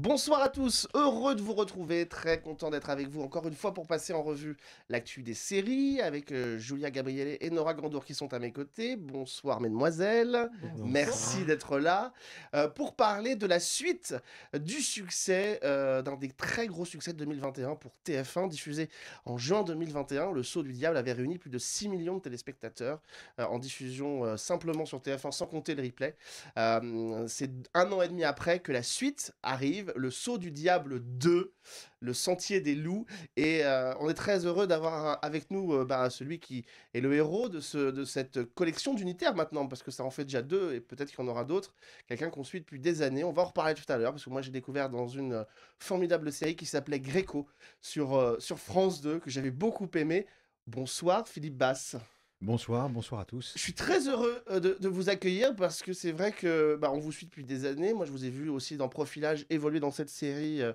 Bonsoir à tous, heureux de vous retrouver, très content d'être avec vous encore une fois pour passer en revue l'actu des séries avec euh, Julia Gabriele et Nora Grandour qui sont à mes côtés. Bonsoir mesdemoiselles, merci d'être là euh, pour parler de la suite du succès, euh, d'un des très gros succès de 2021 pour TF1 diffusé en juin 2021. Le saut du diable avait réuni plus de 6 millions de téléspectateurs en diffusion simplement sur TF1 sans compter le replay. C'est un an et demi après que la suite arrive le Saut du Diable 2, Le Sentier des Loups. Et euh, on est très heureux d'avoir avec nous euh, bah, celui qui est le héros de, cette collection d'unitaires maintenant, parce que ça en fait déjà deux et peut-être qu'il y en aura d'autres. Quelqu'un qu'on suit depuis des années. On va en reparler tout à l'heure, parce que moi j'ai découvert dans une euh, formidable série qui s'appelait Greco sur, sur France 2, que j'avais beaucoup aimé. Bonsoir Philippe Basse. Bonsoir, bonsoir à tous. Je suis très heureux euh, de, vous accueillir parce que c'est vrai que bah, on vous suit depuis des années. Moi, je vous ai vu aussi dans Profilage évoluer dans cette série euh,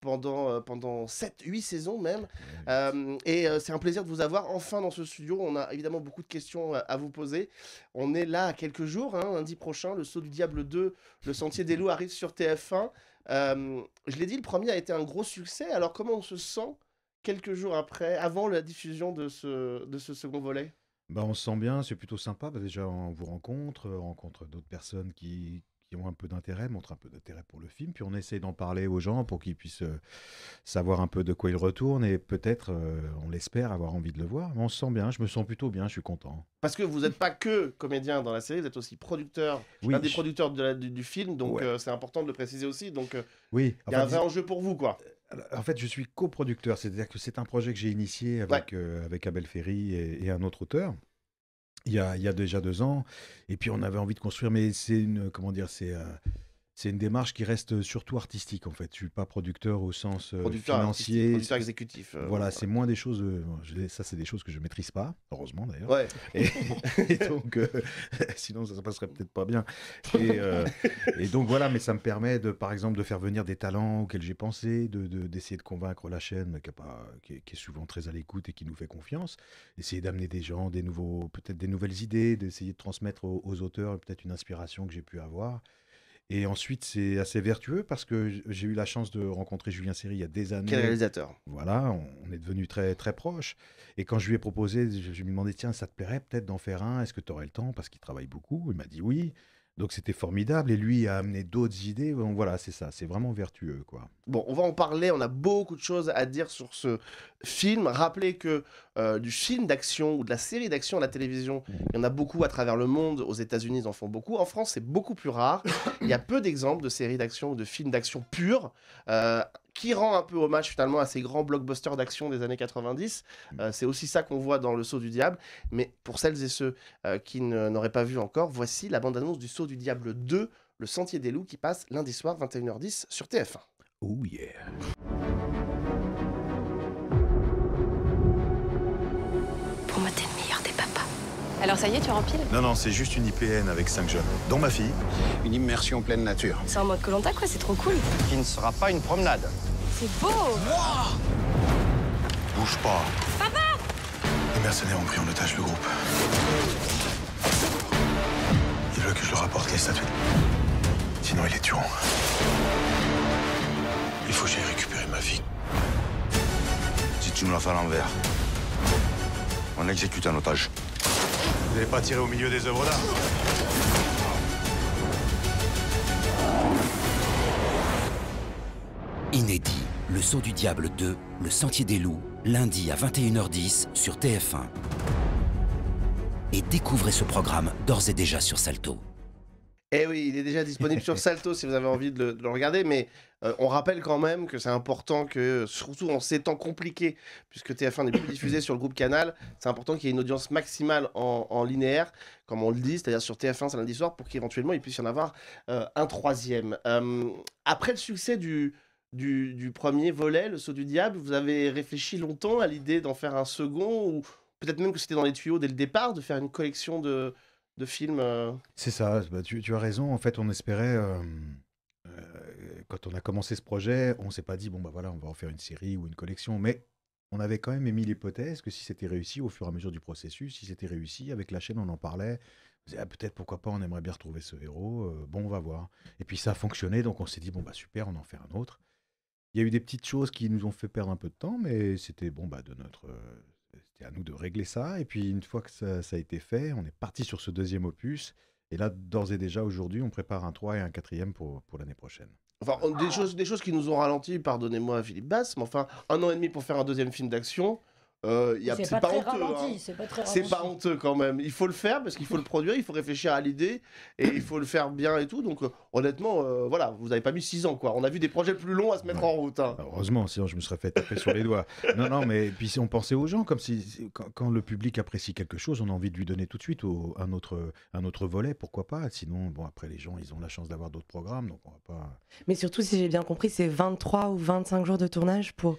pendant, euh, pendant 7, 8 saisons même. et c'est un plaisir de vous avoir enfin dans ce studio. On a évidemment beaucoup de questions à vous poser. On est là à quelques jours, hein, lundi prochain, le saut du diable 2, le sentier des loups arrive sur TF1. je l'ai dit, le premier a été un gros succès. Alors comment on se sent quelques jours après, avant la diffusion de ce, de ce second volet bah, on se sent bien, c'est plutôt sympa. Bah, déjà, on vous rencontre, on rencontre d'autres personnes qui, ont un peu d'intérêt, montrent un peu d'intérêt pour le film. Puis on essaie d'en parler aux gens pour qu'ils puissent savoir un peu de quoi ils retournent et peut-être, on l'espère, avoir envie de le voir. on se sent bien, je me sens plutôt bien, je suis content. Parce que vous n'êtes pas que comédien dans la série, vous êtes aussi producteur, des producteurs du, film, donc c'est important de le préciser aussi. Donc oui, il y a un vrai enjeu pour vous, quoi en fait, je suis coproducteur, c'est-à-dire que c'est un projet que j'ai initié avec, euh, avec Abel Ferry et, un autre auteur. Il y, a, déjà deux ans. Et puis, on avait envie de construire, mais c'est une. Comment dire C'est. Euh, c'est une démarche qui reste euh, surtout artistique en fait. Je suis pas producteur au sens euh, financier, producteur exécutif. Euh, voilà, c'est moins des choses. ça, c'est des choses que je maîtrise pas, heureusement d'ailleurs. Ouais. Et, donc, sinon, ça se passerait peut-être pas bien. Et, donc voilà, mais ça me permet de, par exemple, de faire venir des talents auxquels j'ai pensé, de d'essayer de, convaincre la chaîne qui, a pas, qui, est, souvent très à l'écoute et qui nous fait confiance. Essayer d'amener des gens, des nouveaux, peut-être des nouvelles idées, d'essayer de transmettre aux, aux auteurs peut-être une inspiration que j'ai pu avoir. Et ensuite, c'est assez vertueux parce que j'ai eu la chance de rencontrer Julien Serry il y a des années. Quel réalisateur. Voilà, on est devenu très, très proches. Et quand je lui ai proposé, je, je lui ai demandé tiens, ça te plairait peut-être d'en faire un Est-ce que tu aurais le temps Parce qu'il travaille beaucoup. Il m'a dit oui. Donc c'était formidable et lui a amené d'autres idées. Donc voilà, c'est ça, c'est vraiment vertueux quoi. Bon, on va en parler, on a beaucoup de choses à dire sur ce film. Rappelez que euh, du film d'action ou de la série d'action à la télévision, il y en a beaucoup à travers le monde. Aux États-Unis, ils en font beaucoup. En France, c'est beaucoup plus rare. Il y a peu d'exemples de séries d'action ou de films d'action purs. Euh, qui rend un peu hommage finalement à ces grands blockbusters d'action des années 90. Mm. Euh, c'est aussi ça qu'on voit dans Le Saut du Diable. Mais pour celles et ceux euh, qui n'auraient pas vu encore, voici la bande-annonce du Saut du Diable 2, Le Sentier des Loups, qui passe lundi soir 21h10 sur TF1. Oh yeah Alors ça y est, tu remplis. Non, non, c'est juste une IPN avec cinq jeunes, dont ma fille. Une immersion pleine nature. C'est en mode Colanta, quoi, c'est trop cool. Qui ne sera pas une promenade. C'est beau Bouge pas. Papa Les mercenaires ont pris en otage le groupe. Il veut que je leur apporte les statues. Sinon, il est tueront. Il faut que j'aille récupérer ma fille. Si tu me la fais à l'envers, on exécute un otage. Vous n'allez pas tirer au milieu des œuvres là Inédit, le saut du diable 2, le sentier des loups, lundi à 21h10 sur TF1. Et découvrez ce programme d'ores et déjà sur Salto. Eh oui, il est déjà disponible sur Salto si vous avez envie de le, regarder, mais euh, on rappelle quand même que c'est important que, surtout en ces temps compliqués, puisque TF1 n'est plus diffusé sur le groupe Canal, c'est important qu'il y ait une audience maximale en, linéaire, comme on le dit, c'est-à-dire sur TF1 c'est lundi soir, pour qu'éventuellement il puisse y en avoir euh, un troisième. Euh, après le succès du, du, premier volet, Le Saut du Diable, vous avez réfléchi longtemps à l'idée d'en faire un second, ou peut-être même que c'était dans les tuyaux dès le départ, de faire une collection de, films. Euh. C'est ça, bah, tu, as raison. En fait, on espérait. Euh, euh, quand on a commencé ce projet, on s'est pas dit, bon, bah voilà, on va en faire une série ou une collection. Mais on avait quand même émis l'hypothèse que si c'était réussi, au fur et à mesure du processus, si c'était réussi, avec la chaîne, on en parlait. Ah, peut-être pourquoi pas, on aimerait bien retrouver ce héros. bon, on va voir. Et puis ça a fonctionné, donc on s'est dit bon bah super, on en fait un autre. Il y a eu des petites choses qui nous ont fait perdre un peu de temps, mais c'était bon bah de notre, c'est à nous de régler ça. Et puis, une fois que ça, a été fait, on est parti sur ce deuxième opus. Et là, d'ores et déjà, aujourd'hui, on prépare un 3 et un quatrième pour, pour l'année prochaine. Enfin, ah. des, choses, qui nous ont ralenti, pardonnez-moi Philippe Bass, mais enfin, un an et demi pour faire un deuxième film d'action, euh, c'est pas, pas, hein. honteux quand même. Il faut le faire parce qu'il faut le produire, il faut réfléchir à l'idée et il faut le faire bien et tout. Donc euh, honnêtement, euh, voilà, vous n'avez pas mis 6 ans quoi. On a vu des projets plus longs à se mettre en route. Hein. Heureusement, sinon je me serais fait taper sur les doigts. Non, non, mais puis on pensait aux gens comme si quand, le public apprécie quelque chose, on a envie de lui donner tout de suite un, autre, un autre volet, pourquoi pas. Sinon, bon, après les gens, ils ont la chance d'avoir d'autres programmes, donc pas. Mais surtout, si j'ai bien compris, c'est 23 ou 25 jours de tournage pour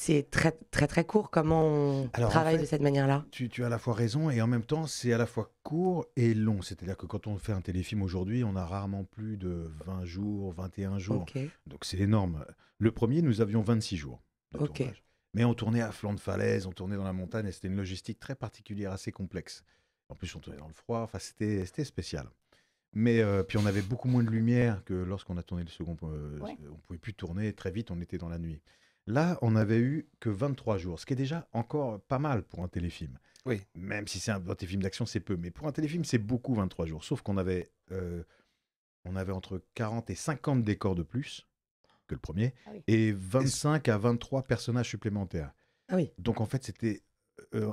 c'est très très très court comment on travaille de cette manière-là. Tu, as à la fois raison et en même temps c'est à la fois court et long. C'est-à-dire que quand on fait un téléfilm aujourd'hui, on a rarement plus de 20 jours, 21 jours. Donc c'est énorme. Le premier, nous avions 26 jours de Mais on tournait à flanc de falaise, on tournait dans la montagne et c'était une logistique très particulière, assez complexe. En plus, on tournait dans le froid, enfin c'était spécial. Mais euh, puis on avait beaucoup moins de lumière que lorsqu'on a tourné le second. Euh, on ne On pouvait plus tourner très vite, on était dans la nuit. Là, on n'avait eu que 23 jours, ce qui est déjà encore pas mal pour un téléfilm. Oui. Même si c'est un, téléfilm d'action, c'est peu. Mais pour un téléfilm, c'est beaucoup 23 jours. Sauf qu'on avait, euh, avait entre 40 et 50 décors de plus que le premier ah et 25 à 23 personnages supplémentaires. Ah oui. Donc en fait, c'était euh,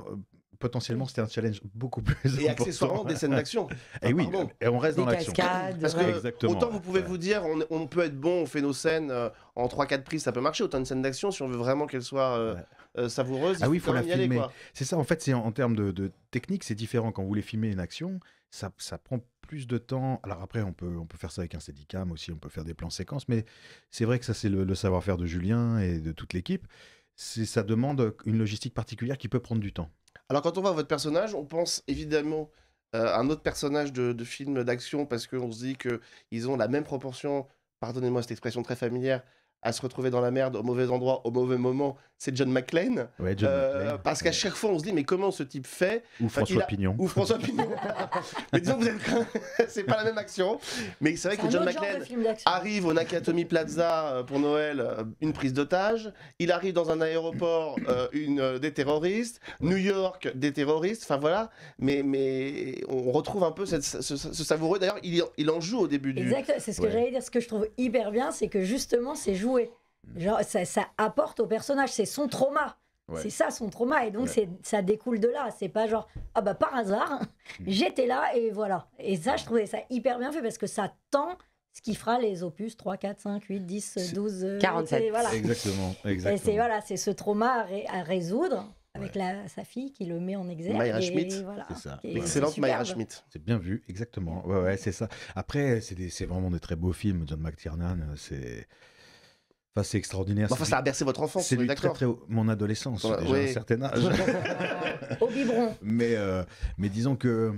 potentiellement c'était un challenge beaucoup plus et accessoirement des scènes d'action et ah, oui et on reste des dans l'action parce que autant vous pouvez vous dire on, peut être bon on fait nos scènes euh, en 3-4 prises ça peut marcher autant une scène d'action si on veut vraiment qu'elle soit euh, euh, savoureuse ah il oui faut, faut la filmer c'est ça en fait c'est en, termes de, technique c'est différent quand vous voulez filmer une action ça, prend plus de temps. Alors après, on peut, on peut faire ça avec un steadicam aussi, on peut faire des plans séquences, mais c'est vrai que ça, c'est le, le savoir-faire de Julien et de toute l'équipe. Ça demande une logistique particulière qui peut prendre du temps. Alors quand on voit votre personnage, on pense évidemment euh, à un autre personnage de, de film d'action parce qu'on se dit qu'ils ont la même proportion, pardonnez-moi cette expression très familière, à se retrouver dans la merde au mauvais endroit, au mauvais moment, c'est John euh, McClane. Parce qu'à chaque fois, on se dit, mais comment ce type fait Ou François Pignon. Ou François Pignon. mais disons êtes... c'est pas la même action. Mais c'est vrai que John McClane arrive au Nakatomi Plaza euh, pour Noël, euh, une prise d'otage. Il arrive dans un aéroport, une, des terroristes. New York, des terroristes. Enfin voilà. Mais, mais on retrouve un peu ce, savoureux. D'ailleurs, il, il en joue au début du. Exact, c'est ce que j'allais dire. Ce que je trouve hyper bien, c'est que justement, c'est joué. Mm. Genre, ça, ça apporte au personnage, c'est son trauma. C'est ça son trauma et donc c'est ça découle de là. C'est pas genre ah bah par hasard mm. j'étais là et voilà. Et ça je trouvais ça hyper bien fait parce que ça tend ce qui fera les opus 3, 4, 5, 8, 10, 12, 47. Et voilà. Exactement. exactement. c'est voilà, c'est ce trauma à, résoudre avec la, sa fille qui le met en exergue. Maya Schmidt, c'est Excellente Maya Schmidt. C'est bien vu, exactement. Ouais, ouais, c'est ça. Après, c'est vraiment des très beaux films. John McTiernan, euh, c'est c'est extraordinaire. Bah, ça a bercé votre enfance. C'est très, très mon adolescence, déjà un certain âge. Au biberon. Mais, euh, disons que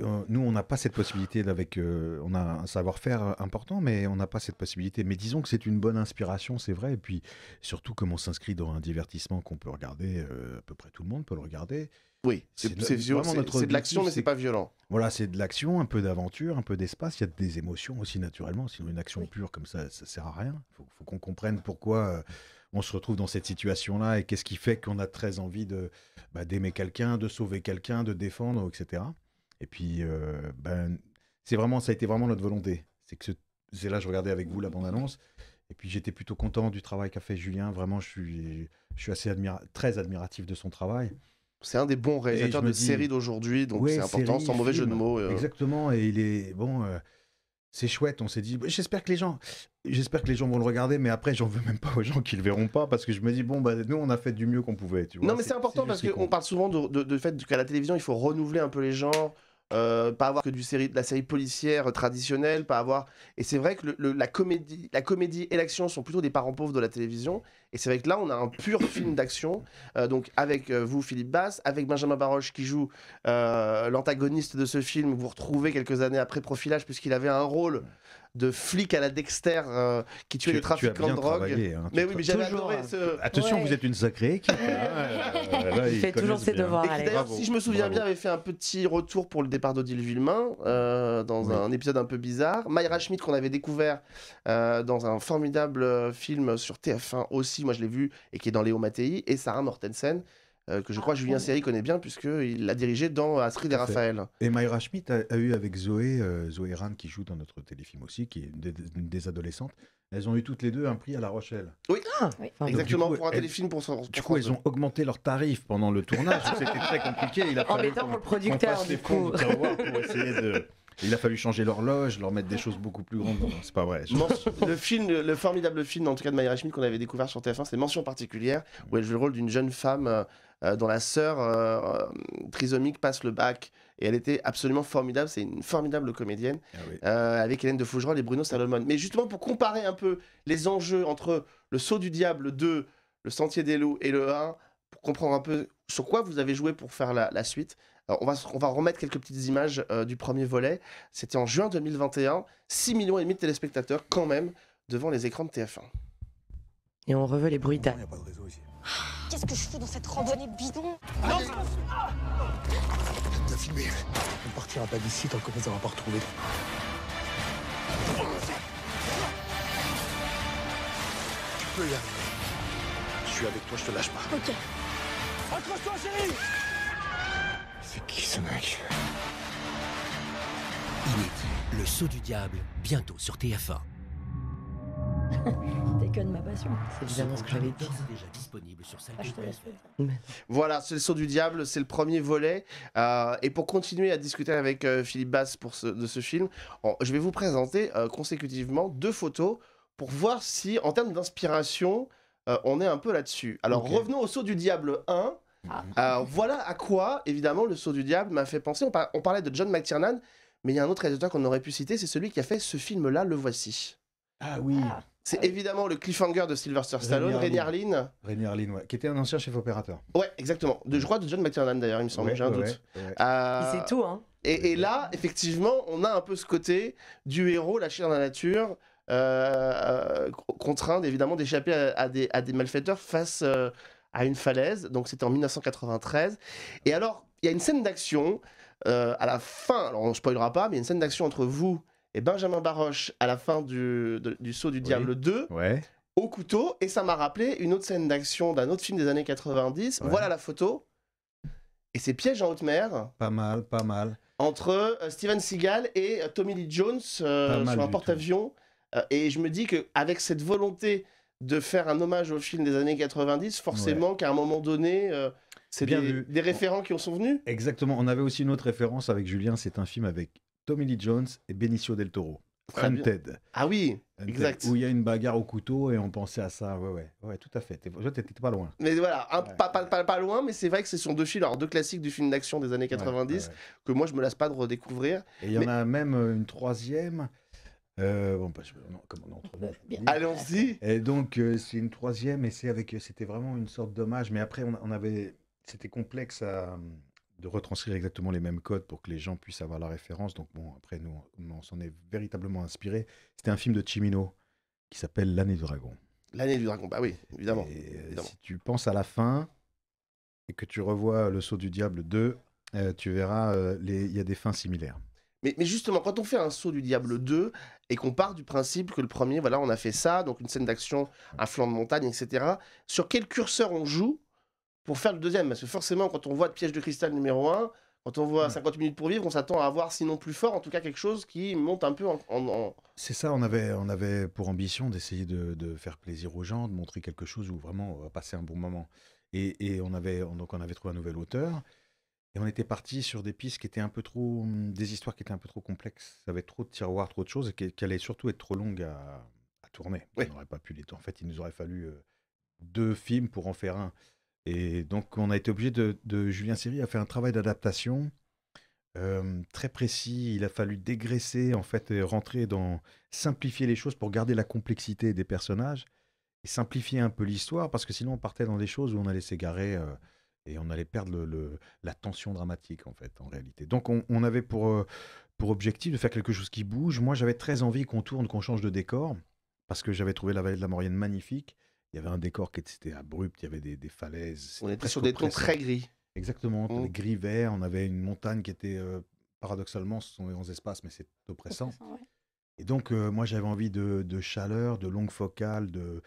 euh, nous, on n'a pas cette possibilité avec. Euh, on a un savoir-faire important, mais on n'a pas cette possibilité. Mais disons que c'est une bonne inspiration, c'est vrai. Et puis surtout, comme on s'inscrit dans un divertissement qu'on peut regarder, à peu près tout le monde peut le regarder. Oui, c'est de l'action, mais c'est pas violent. Voilà, c'est de l'action, un peu d'aventure, un peu d'espace. Il y a des émotions aussi, naturellement. Sinon, une action pure comme ça, ça sert à rien. Il faut, qu'on comprenne pourquoi euh, on se retrouve dans cette situation-là et qu'est-ce qui fait qu'on a très envie de bah, d'aimer quelqu'un, de sauver quelqu'un, de défendre, etc. Et puis, euh, ben, c'est vraiment, ça a été vraiment notre volonté. C'est que là, je regardais avec vous la bande-annonce. Et puis j'étais plutôt content du travail qu'a fait Julien. Vraiment, je suis, je suis assez très admiratif de son travail. C'est un des bons réalisateurs de séries d'aujourd'hui, donc c'est important, sans mauvais jeu de mots. Euh. Exactement, et il est bon. Euh, c'est chouette, on s'est dit. J'espère que les gens, j'espère que les gens vont le regarder, mais après j'en veux même pas aux gens qui le verront pas parce que je me dis bon bah nous on a fait du mieux qu'on pouvait. non mais c'est important parce qu'on parle souvent du fait qu'à la télévision il faut renouveler un peu les genres, euh, pas avoir que du de la série policière euh, traditionnelle, pas avoir. Et c'est vrai que la, comédie, la comédie et l'action sont plutôt des parents pauvres de la télévision. Et c'est vrai que là, on a un pur film d'action. Euh, donc, avec vous, Philippe Bass, avec Benjamin Baroche qui joue l'antagoniste de ce film, vous retrouvez quelques années après Profilage, puisqu'il avait un rôle de flic à la Dexter euh, qui tuait les trafiquants de drogue. Hein, mais oui, mais j'avais adoré hein. ce. Attention, vous êtes une sacrée hein. il, fait toujours ses devoirs. si je me souviens bien, avait fait un petit retour pour le départ d'Odile Villemain euh, dans un épisode un peu bizarre. Myra Schmidt, qu'on avait découvert euh, dans un formidable film sur TF1 aussi, moi je l'ai vu, et qui est dans Léo Mattei, et Sarah Mortensen euh, que je ah, crois que Julien Serry connaît bien, puisqu'il l'a dirigé dans Astrid et Raphaël. Et Myra Schmidt a, eu avec Zoé, euh, Zoé Rand, qui joue dans notre téléfilm aussi, qui est des, des, adolescentes, elles ont eu toutes les deux un prix à La Rochelle. Oui, ah, ah, exactement, pour un téléfilm Du coup, elles ont augmenté leurs tarifs pendant le tournage, c'était très compliqué. Il a Il a fallu changer l'horloge, leur mettre des choses beaucoup plus grandes. C'est pas vrai. le film, le formidable film, en tout cas de Myra Schmidt qu'on avait découvert sur TF1, c'est Mention particulière, où elle joue le rôle d'une jeune femme euh, euh, dont la sœur euh, euh, trisomique passe le bac. Et elle était absolument formidable. C'est une formidable comédienne ah avec Hélène de Fougerolles et Bruno Salomon. Mais justement, pour comparer un peu les enjeux entre le saut du diable 2, le sentier des loups et le 1, pour comprendre un peu sur quoi vous avez joué pour faire la, la suite, on va, on va remettre quelques petites images du premier volet. C'était en juin 2021. 6 millions et demi de téléspectateurs quand même devant les écrans de TF1. Et on reveut les bruitages. Il Qu'est-ce que je fous dans cette randonnée bidon Allez. T'as filmé. On ne partira pas d'ici tant qu'on ne n'aurez pas retrouvé. Tu peux y arriver. Je suis avec toi, je te lâche pas. Ok. Accroche-toi, chérie C'est qui ce mec est le saut du diable, bientôt sur TF1. T'es ma passion. évidemment ce que j'avais dit. Ah, voilà, c'est le saut du diable, c'est le premier volet. Euh, et pour continuer à discuter avec euh, Philippe Bass pour de ce film, je vais vous présenter euh, consécutivement deux photos pour voir si, en termes d'inspiration, on est un peu là-dessus. Alors revenons au saut du diable 1. Ah. voilà à quoi, évidemment, le saut du diable m'a fait penser. On, parlait de John McTiernan, mais il y a un autre réalisateur qu'on aurait pu citer, c'est celui qui a fait ce film-là, le voici. Ah oui. Ah. C'est évidemment le cliffhanger de Sylvester Stallone, Rainier Lynn. Rainier Lynn, ouais, qui était un ancien chef opérateur. Ouais, exactement. De, je crois de John McTiernan d'ailleurs, il me semble, j'ai un doute. C'est euh, tout, hein. Et, là, effectivement, on a un peu ce côté du héros lâché dans la nature, euh, euh, contraint évidemment d'échapper à, des, malfaiteurs face à une falaise. Donc c'était en 1993. Et alors, il y a une scène d'action à la fin, alors on ne spoilera pas, mais il y a une scène d'action entre vous et Benjamin Baroche à la fin du, saut du Diable 2. Au couteau, et ça m'a rappelé une autre scène d'action d'un autre film des années 90. Voilà la photo. Et c'est Piège en haute mer. Pas mal, pas mal. Entre euh, Steven Seagal et euh, Tommy Lee Jones euh, sur un porte-avions. et je me dis qu'avec cette volonté de faire un hommage au film des années 90, forcément qu'à un moment donné, c'est bien des, référents qui ont sont venus. Exactement. On avait aussi une autre référence avec Julien. C'est un film avec Tommy Lee Jones et Benicio del Toro. Hunted. Ah, ah oui, exact. Où il y a une bagarre au couteau et on pensait à ça. Ouais, ouais, ouais tout à fait. n'étais pas loin. Mais voilà, pas, loin, mais c'est vrai que ce sont deux films, alors deux classiques du film d'action des années 90 que moi je me lasse pas de redécouvrir. Et il y en a même euh, une troisième. Euh, bon, pas. Bah, comment on Allons-y. Et donc euh, c'est une troisième et c'était vraiment une sorte d'hommage. Mais après on, avait, c'était complexe à de retranscrire exactement les mêmes codes pour que les gens puissent avoir la référence. Donc bon, après, nous, on s'en est véritablement inspiré. C'était un film de Chimino qui s'appelle L'année du dragon. L'année du dragon, bah oui, évidemment. Et, euh, Si tu penses à la fin et que tu revois Le Saut du Diable 2, euh, tu verras, euh, il y a des fins similaires. Mais, mais, justement, quand on fait un saut du diable 2 et qu'on part du principe que le premier, voilà, on a fait ça, donc une scène d'action, à flanc de montagne, etc., sur quel curseur on joue pour faire le deuxième. Parce que forcément, quand on voit le Piège de cristal numéro 1, quand on voit 50 minutes pour vivre, on s'attend à avoir, sinon plus fort, en tout cas quelque chose qui monte un peu en. C'est ça, on avait, on avait pour ambition d'essayer de, faire plaisir aux gens, de montrer quelque chose où vraiment on va passer un bon moment. Et, on avait, donc on avait trouvé un nouvel auteur. Et on était parti sur des pistes qui étaient un peu trop. des histoires qui étaient un peu trop complexes. Ça avait trop de tiroirs, trop de choses, et qui, allait allaient surtout être trop longues à, tourner. On n'aurait pas pu les En fait, il nous aurait fallu euh, deux films pour en faire un. Et donc, on a été obligé de, Julien Siri à faire un travail d'adaptation euh, très précis. Il a fallu dégraisser, en fait, rentrer dans. simplifier les choses pour garder la complexité des personnages et simplifier un peu l'histoire, parce que sinon, on partait dans des choses où on allait s'égarer euh, et on allait perdre la tension dramatique, en fait, en réalité. Donc, on, avait euh, pour, objectif de faire quelque chose qui bouge. Moi, j'avais très envie qu'on tourne, qu'on change de décor, parce que j'avais trouvé la vallée de la Morienne magnifique. Il y avait un décor qui était abrupt, il y avait des, falaises. On était sur des tons très gris. Exactement, mm. gris vert. On avait une montagne qui était, euh, paradoxalement, ce sont les espaces, mais c'est oppressant. Et donc, euh, moi, j'avais envie de, chaleur, de longue focale, de,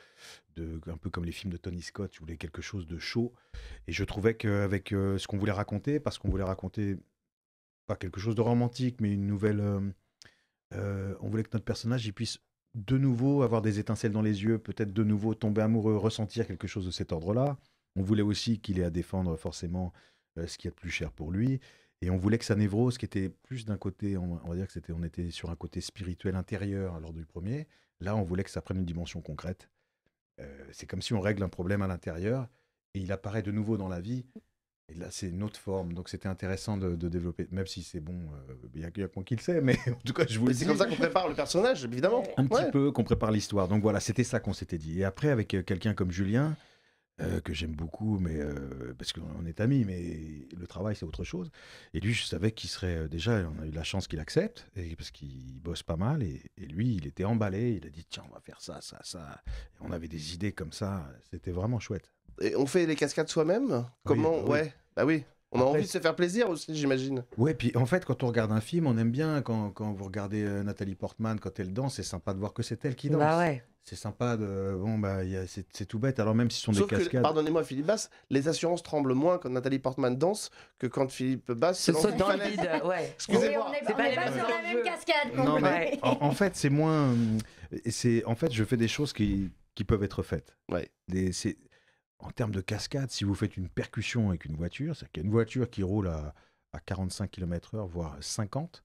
de, un peu comme les films de Tony Scott, je voulais quelque chose de chaud. Et je trouvais qu'avec euh, ce qu'on voulait raconter, parce qu'on voulait raconter pas quelque chose de romantique, mais une nouvelle. on voulait que notre personnage il puisse de nouveau avoir des étincelles dans les yeux, peut-être de nouveau tomber amoureux, ressentir quelque chose de cet ordre-là. On voulait aussi qu'il ait à défendre forcément euh, ce qui est de plus cher pour lui. Et on voulait que sa névrose, qui était plus d'un côté, on, va dire que c'était, on était sur un côté spirituel intérieur lors du premier, là on voulait que ça prenne une dimension concrète. Euh, c'est comme si on règle un problème à l'intérieur et il apparaît de nouveau dans la vie et là, c'est une autre forme. Donc, c'était intéressant de, développer, même si c'est bon, il euh, n'y a, a qui le sait, mais en tout cas, je voulais. C'est comme ça qu'on prépare le personnage, évidemment. Un petit peu qu'on prépare l'histoire. Donc, voilà, c'était ça qu'on s'était dit. Et après, avec euh, quelqu'un comme Julien, euh, que j'aime beaucoup, mais euh, parce qu'on est amis, mais le travail, c'est autre chose. Et lui, je savais qu'il serait déjà, on a eu la chance qu'il accepte, et, parce qu'il bosse pas mal. Et, lui, il était emballé. Il a dit, tiens, on va faire ça, ça, ça. on avait des idées comme ça. C'était vraiment chouette on fait les cascades soi-même Comment bah Ouais, bah oui. On a envie de se faire plaisir aussi, j'imagine. Ouais, puis en fait, quand on regarde un film, on aime bien quand, quand vous regardez euh, Nathalie Portman quand elle danse, c'est sympa de voir que c'est elle qui bah danse. ouais. C'est sympa de bon bah c'est tout bête. Alors même si ce sont des cascades. Pardonnez-moi Philippe Bass, les assurances tremblent moins quand Nathalie Portman danse que quand Philippe Bass C'est dans le vide. Excusez-moi. on n'est pas, sur la même cascade. Non, mais, en, fait, c'est moins. Euh, c'est en fait, je fais des choses qui peuvent être faites. Ouais. Des, en termes de cascade, si vous faites une percussion avec une voiture, c'est-à-dire qu'il y a une voiture qui roule à, 45 km/h, voire 50,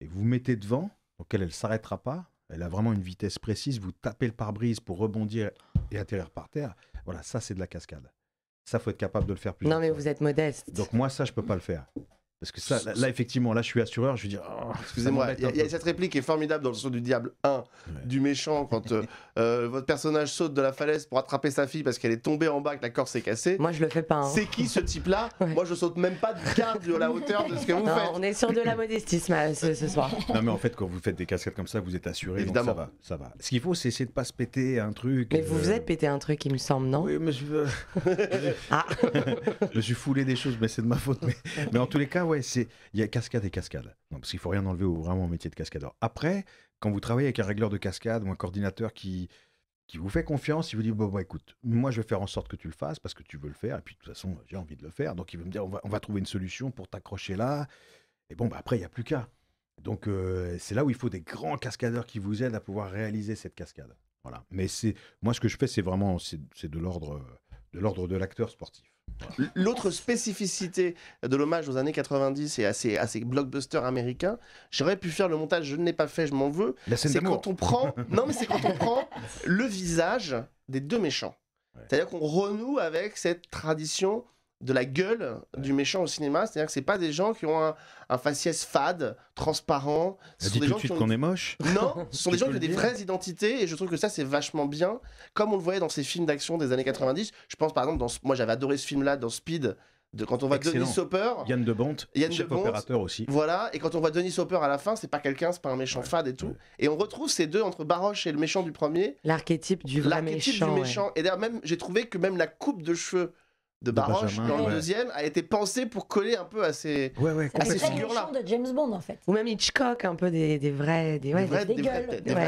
et vous mettez devant, auquel elle ne s'arrêtera pas, elle a vraiment une vitesse précise, vous tapez le pare-brise pour rebondir et atterrir par terre, voilà, ça c'est de la cascade. Ça, faut être capable de le faire plus. Non, mais vous êtes modeste. Donc moi, ça, je ne peux pas le faire. Parce que là, effectivement, là, je suis assureur, je vais dire. Excusez-moi, cette réplique est formidable dans le son du diable 1, du méchant, quand votre personnage saute de la falaise pour attraper sa fille parce qu'elle est tombée en bas, que la corde s'est cassée. Moi, je le fais pas. C'est qui ce type-là Moi, je saute même pas de garde à la hauteur de ce que vous faites. On est sur de la modestie ce, soir. Non, mais en fait, quand vous faites des cascades comme ça, vous êtes assuré. Évidemment. Donc ça va, Ce qu'il faut, c'est essayer de pas se péter un truc. Mais vous vous êtes pété un truc, il me semble, non Oui, mais je. ah. je me suis foulé des choses, mais c'est de ma faute. Mais, en tous les cas, ouais, c'est il y a cascade et cascade. Non, parce qu'il faut rien enlever au vraiment métier de cascadeur. Après, quand vous travaillez avec un régleur de cascade ou un coordinateur qui qui vous fait confiance, il vous dit bon, écoute, moi je vais faire en sorte que tu le fasses parce que tu veux le faire et puis de toute façon j'ai envie de le faire. Donc il veut me dire on va, trouver une solution pour t'accrocher là. Et bon, bah après il n'y a plus qu'à. Donc euh, c'est là où il faut des grands cascadeurs qui vous aident à pouvoir réaliser cette cascade. Voilà. Mais c'est moi ce que je fais, c'est vraiment c'est de l'ordre de l'acteur sportif. L'autre spécificité de l'hommage aux années 90 et à ces, blockbusters américains, j'aurais pu faire le montage, je ne l'ai pas fait, je m'en veux. C'est quand on prend, non mais c'est quand on prend le visage des deux méchants. C'est-à-dire qu'on renoue avec cette tradition de la gueule du méchant au cinéma. C'est-à-dire que c'est pas des gens qui ont un, faciès fade, transparent. Ce bah, tout de suite qu'on est moche. Non, ce sont des gens qui ont des vraies identités et je trouve que ça c'est vachement bien. Comme on le voyait dans ces films d'action des années 90, je pense par exemple dans moi j'avais adoré ce film-là dans Speed. De, quand on voit Excellent. Denis Hopper, Yann de Bont, Yann chef de opérateur aussi. Voilà, et quand on voit Denis Hopper à la fin, c'est pas quelqu'un, c'est pas un méchant fade et tout. Et on retrouve ces deux entre Baroche et le méchant du premier. L'archétype du vrai méchant. L'archétype du méchant. Et d'ailleurs même, j'ai trouvé que même la coupe de cheveux de Baroche dans le deuxième a été pensé pour coller un peu à ces, ouais, ouais, à ces figures de James Bond en fait. Ou même Hitchcock, un peu des, des vrais, des, des, vrais,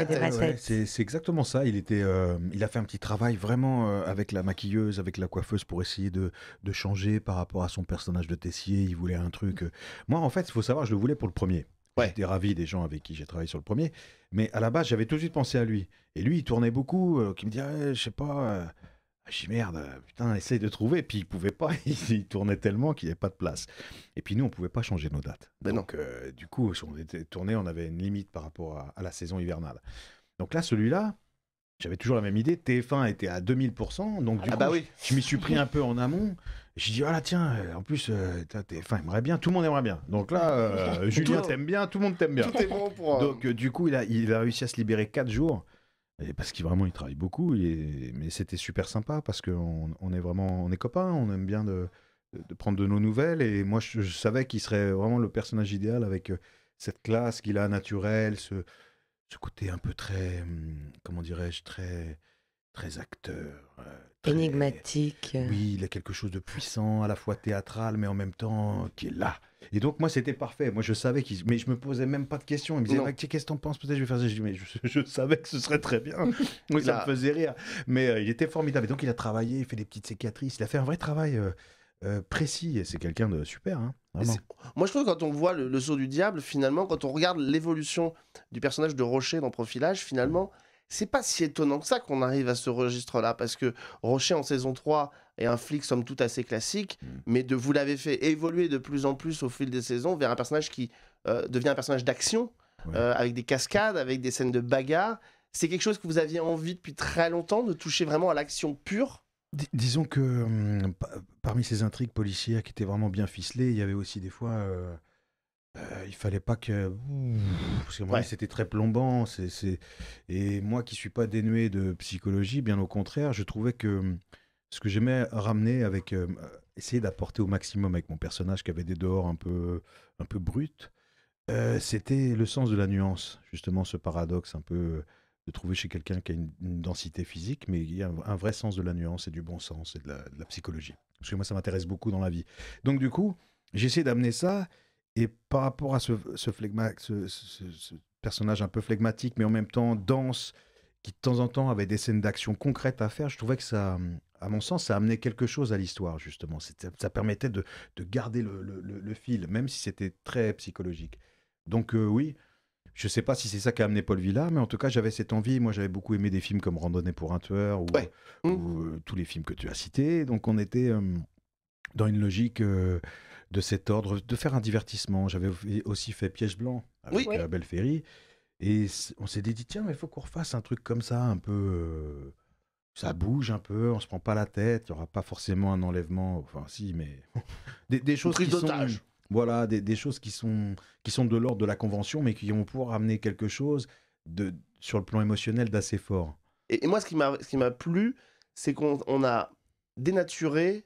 des, des C'est exactement ça. Il était, euh, il a fait un petit travail vraiment euh, avec la maquilleuse, avec la coiffeuse pour essayer de, de, changer par rapport à son personnage de Tessier. Il voulait un truc. Euh. Moi, en fait, il faut savoir, je le voulais pour le premier. J'étais ravi des gens avec qui j'ai travaillé sur le premier, mais à la base, j'avais tout de suite pensé à lui. Et lui, il tournait beaucoup, qui me disait, eh, je sais pas. Ah, J'ai merde, putain, essaye de trouver. Puis il pouvait pas, il tournait tellement qu'il n'y avait pas de place. Et puis nous, on pouvait pas changer nos dates. Ben donc euh, du coup, si on était tourné, on avait une limite par rapport à, la saison hivernale. Donc là, celui-là, j'avais toujours la même idée. TF1 était à 2000%, donc du ah bah coup, je, m'y suis pris un peu en amont. J'ai dit, ah tiens, euh, en plus, euh, TF1 aimerait bien, tout le monde aimerait bien. Donc là, Julien t'aime bien, tout le monde t'aime bien. Donc du coup, il a, il a réussi à se libérer 4 jours parce qu'il vraiment il travaille beaucoup, et, mais c'était super sympa parce qu'on est vraiment on est copains, on aime bien de, prendre de nos nouvelles et moi je, savais qu'il serait vraiment le personnage idéal avec euh, cette classe qu'il a naturelle, ce, ce côté un peu très hum, comment dirais-je très très acteur, euh, énigmatique. Oui, il a quelque chose de puissant, à la fois théâtral mais en même temps qui est là. Et donc, moi, c'était parfait. Moi, je savais qu'il... Mais je me posais même pas de questions. Il me disait, qu'est-ce que t'en penses Peut-être je vais faire ça. Je mais je, savais que ce serait très bien. ça me faisait rire. Mais euh, il était formidable. Et donc, il a travaillé, il fait des petites cicatrices. Il a fait un vrai travail euh, euh, précis. Et c'est quelqu'un de super. Hein. Moi, je trouve que quand on voit le, saut du diable, finalement, quand on regarde l'évolution du personnage de Rocher dans Profilage, finalement c'est pas si étonnant que ça qu'on arrive à ce registre-là, parce que Rocher en saison 3 est un flic somme toute assez classique, mm. mais de vous l'avez fait évoluer de plus en plus au fil des saisons vers un personnage qui euh, devient un personnage d'action, euh, avec des cascades, avec des scènes de bagarre. C'est quelque chose que vous aviez envie depuis très longtemps de toucher vraiment à l'action pure. disons que hum, parmi ces intrigues policières qui étaient vraiment bien ficelées, il y avait aussi des fois euh, il euh, il fallait pas que. parce que moi, c'était très plombant. Et moi qui suis pas dénué de psychologie, bien au contraire, je trouvais que hum, ce que j'aimais ramener avec. Euh, euh, essayer d'apporter au maximum avec mon personnage qui avait des dehors un peu, un peu brut, c'était le sens de la nuance. Justement, ce paradoxe un peu de trouver chez quelqu'un qui a une, densité physique, mais il y a un, vrai sens de la nuance et du bon sens et de la, de la psychologie. Parce que moi, ça m'intéresse beaucoup dans la vie. Donc, du coup, j'essaie d'amener ça. Et par rapport à ce, ce, personnage un peu flegmatique, mais en même temps dense, qui de temps en temps avait des scènes d'action concrètes à faire, je trouvais que ça, à mon sens, ça amenait quelque chose à l'histoire, justement. Ça permettait de, garder le, fil, même si c'était très psychologique. Donc euh, oui, je ne sais pas si c'est ça qui a amené Paul Villa, mais en tout cas, j'avais cette envie. Moi, j'avais beaucoup aimé des films comme Randonnée pour un tueur ou, ou mmh. euh, tous les films que tu as cités. Donc, on était euh, dans une logique de cet ordre, de faire un divertissement. J'avais aussi fait Piège Blanc avec la euh, belle Ferry. Et on s'est dit, tiens, mais il faut qu'on refasse un truc comme ça, un peu. Euh, ça bouge un peu, on se prend pas la tête, il n'y aura pas forcément un enlèvement. Enfin, si, mais. des, choses qui sont. Voilà, des, choses qui sont, qui sont de l'ordre de la convention, mais qui vont pouvoir amener quelque chose de, sur le plan émotionnel d'assez fort. Et, et, moi, ce qui m'a plu, c'est qu'on a dénaturé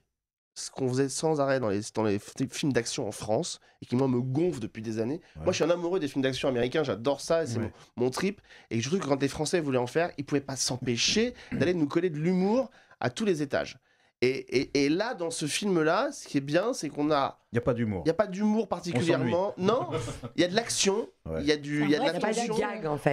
ce qu'on faisait sans arrêt dans les, les films d'action en France et qui, moi, me gonfle depuis des années. Moi, je suis un amoureux des films d'action américains, j'adore ça, c'est mon, trip. Et je trouve que quand les Français voulaient en faire, ils pouvaient pas s'empêcher d'aller nous coller de l'humour à tous les étages. Et, là, dans ce film-là, ce qui est bien, c'est qu'on a. Il n'y a pas d'humour. Il n'y a pas d'humour particulièrement. Non, il y a de l'action. Il y a, du, y a de l'action.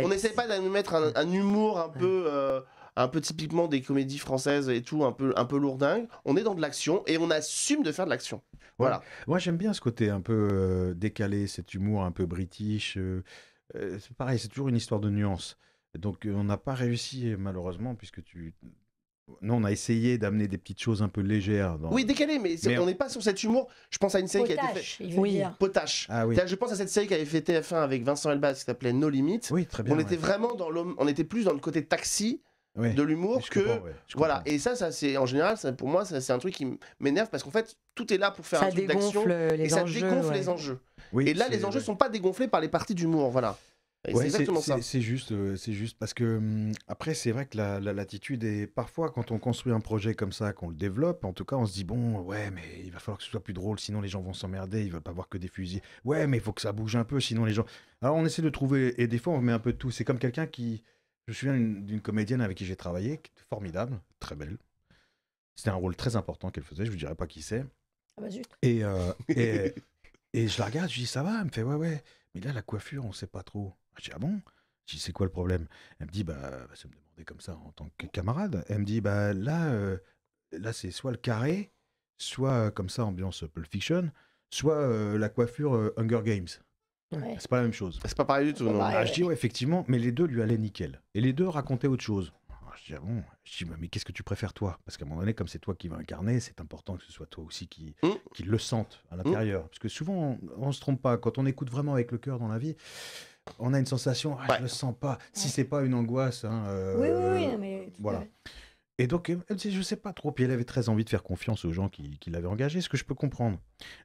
On n'essaie pas de nous mettre un, humour un peu. Euh, un peu typiquement des comédies françaises et tout, un peu, un peu lourdingue. On est dans de l'action et on assume de faire de l'action. Voilà. Moi, j'aime bien ce côté un peu euh, décalé, cet humour un peu british. Euh, euh, c'est pareil, c'est toujours une histoire de nuance. Donc, on n'a pas réussi, malheureusement, puisque tu. Non, on a essayé d'amener des petites choses un peu légères. Oui, décalé, mais, on n'est pas sur cet humour. Je pense à une série qui a été faite. Oui, potache. Ah, oui. Je pense à cette série qui avait fait TF1 avec Vincent Elbaz qui s'appelait No Limits. Oui, très bien. On était vraiment dans l'on On était plus dans le côté taxi de l'humour que voilà et ça ça c'est en général pour moi c'est un truc qui m'énerve parce qu'en fait tout est là pour faire un truc d'action euh, et ça dégonfle les enjeux et là les enjeux ne sont pas dégonflés par les parties d'humour voilà c'est juste euh, c'est juste parce que hum, après c'est vrai que la, la, l'attitude est parfois quand on construit un projet comme ça qu'on le développe en tout cas on se dit bon ouais mais il va falloir que ce soit plus drôle sinon les gens vont s'emmerder ils veulent pas voir que des fusils ouais mais il faut que ça bouge un peu sinon les gens alors on essaie de trouver et des fois on met un peu de tout c'est comme quelqu'un qui je me souviens d'une comédienne avec qui j'ai travaillé, formidable, très belle. C'était un rôle très important qu'elle faisait, je ne vous dirai pas qui c'est. Ah bah juste. Euh, et, je la regarde, je dis ça va Elle me fait ouais, ouais. Mais là, la coiffure, on ne sait pas trop. Je dis ah bon Je dis c'est quoi le problème Elle me dit bah, bah ça me demandait comme ça en tant que camarade. Elle me dit bah là, euh, là c'est soit le carré, soit comme ça, ambiance Pulp Fiction, soit euh, la coiffure Hunger Games. C'est pas la même chose. C'est pas pareil du tout, non ah, Je dis, ouais, effectivement, mais les deux lui allaient nickel. Et les deux racontaient autre chose. Ah, je dis, ah bon Je dis, mais qu'est-ce que tu préfères, toi Parce qu'à un moment donné, comme c'est toi qui vas incarner, c'est important que ce soit toi aussi qui, hmm. le sente à hmm. l'intérieur. Parce que souvent, on, se trompe pas. Quand on écoute vraiment avec le cœur dans la vie, on a une sensation, ah, je le sens pas. Si c'est pas une angoisse. Hein, euh, oui, oui, oui, Voilà. Et donc, elle dit, je sais pas trop. Puis elle avait très envie de faire confiance aux gens qui, qui l'avaient engagé, ce que je peux comprendre.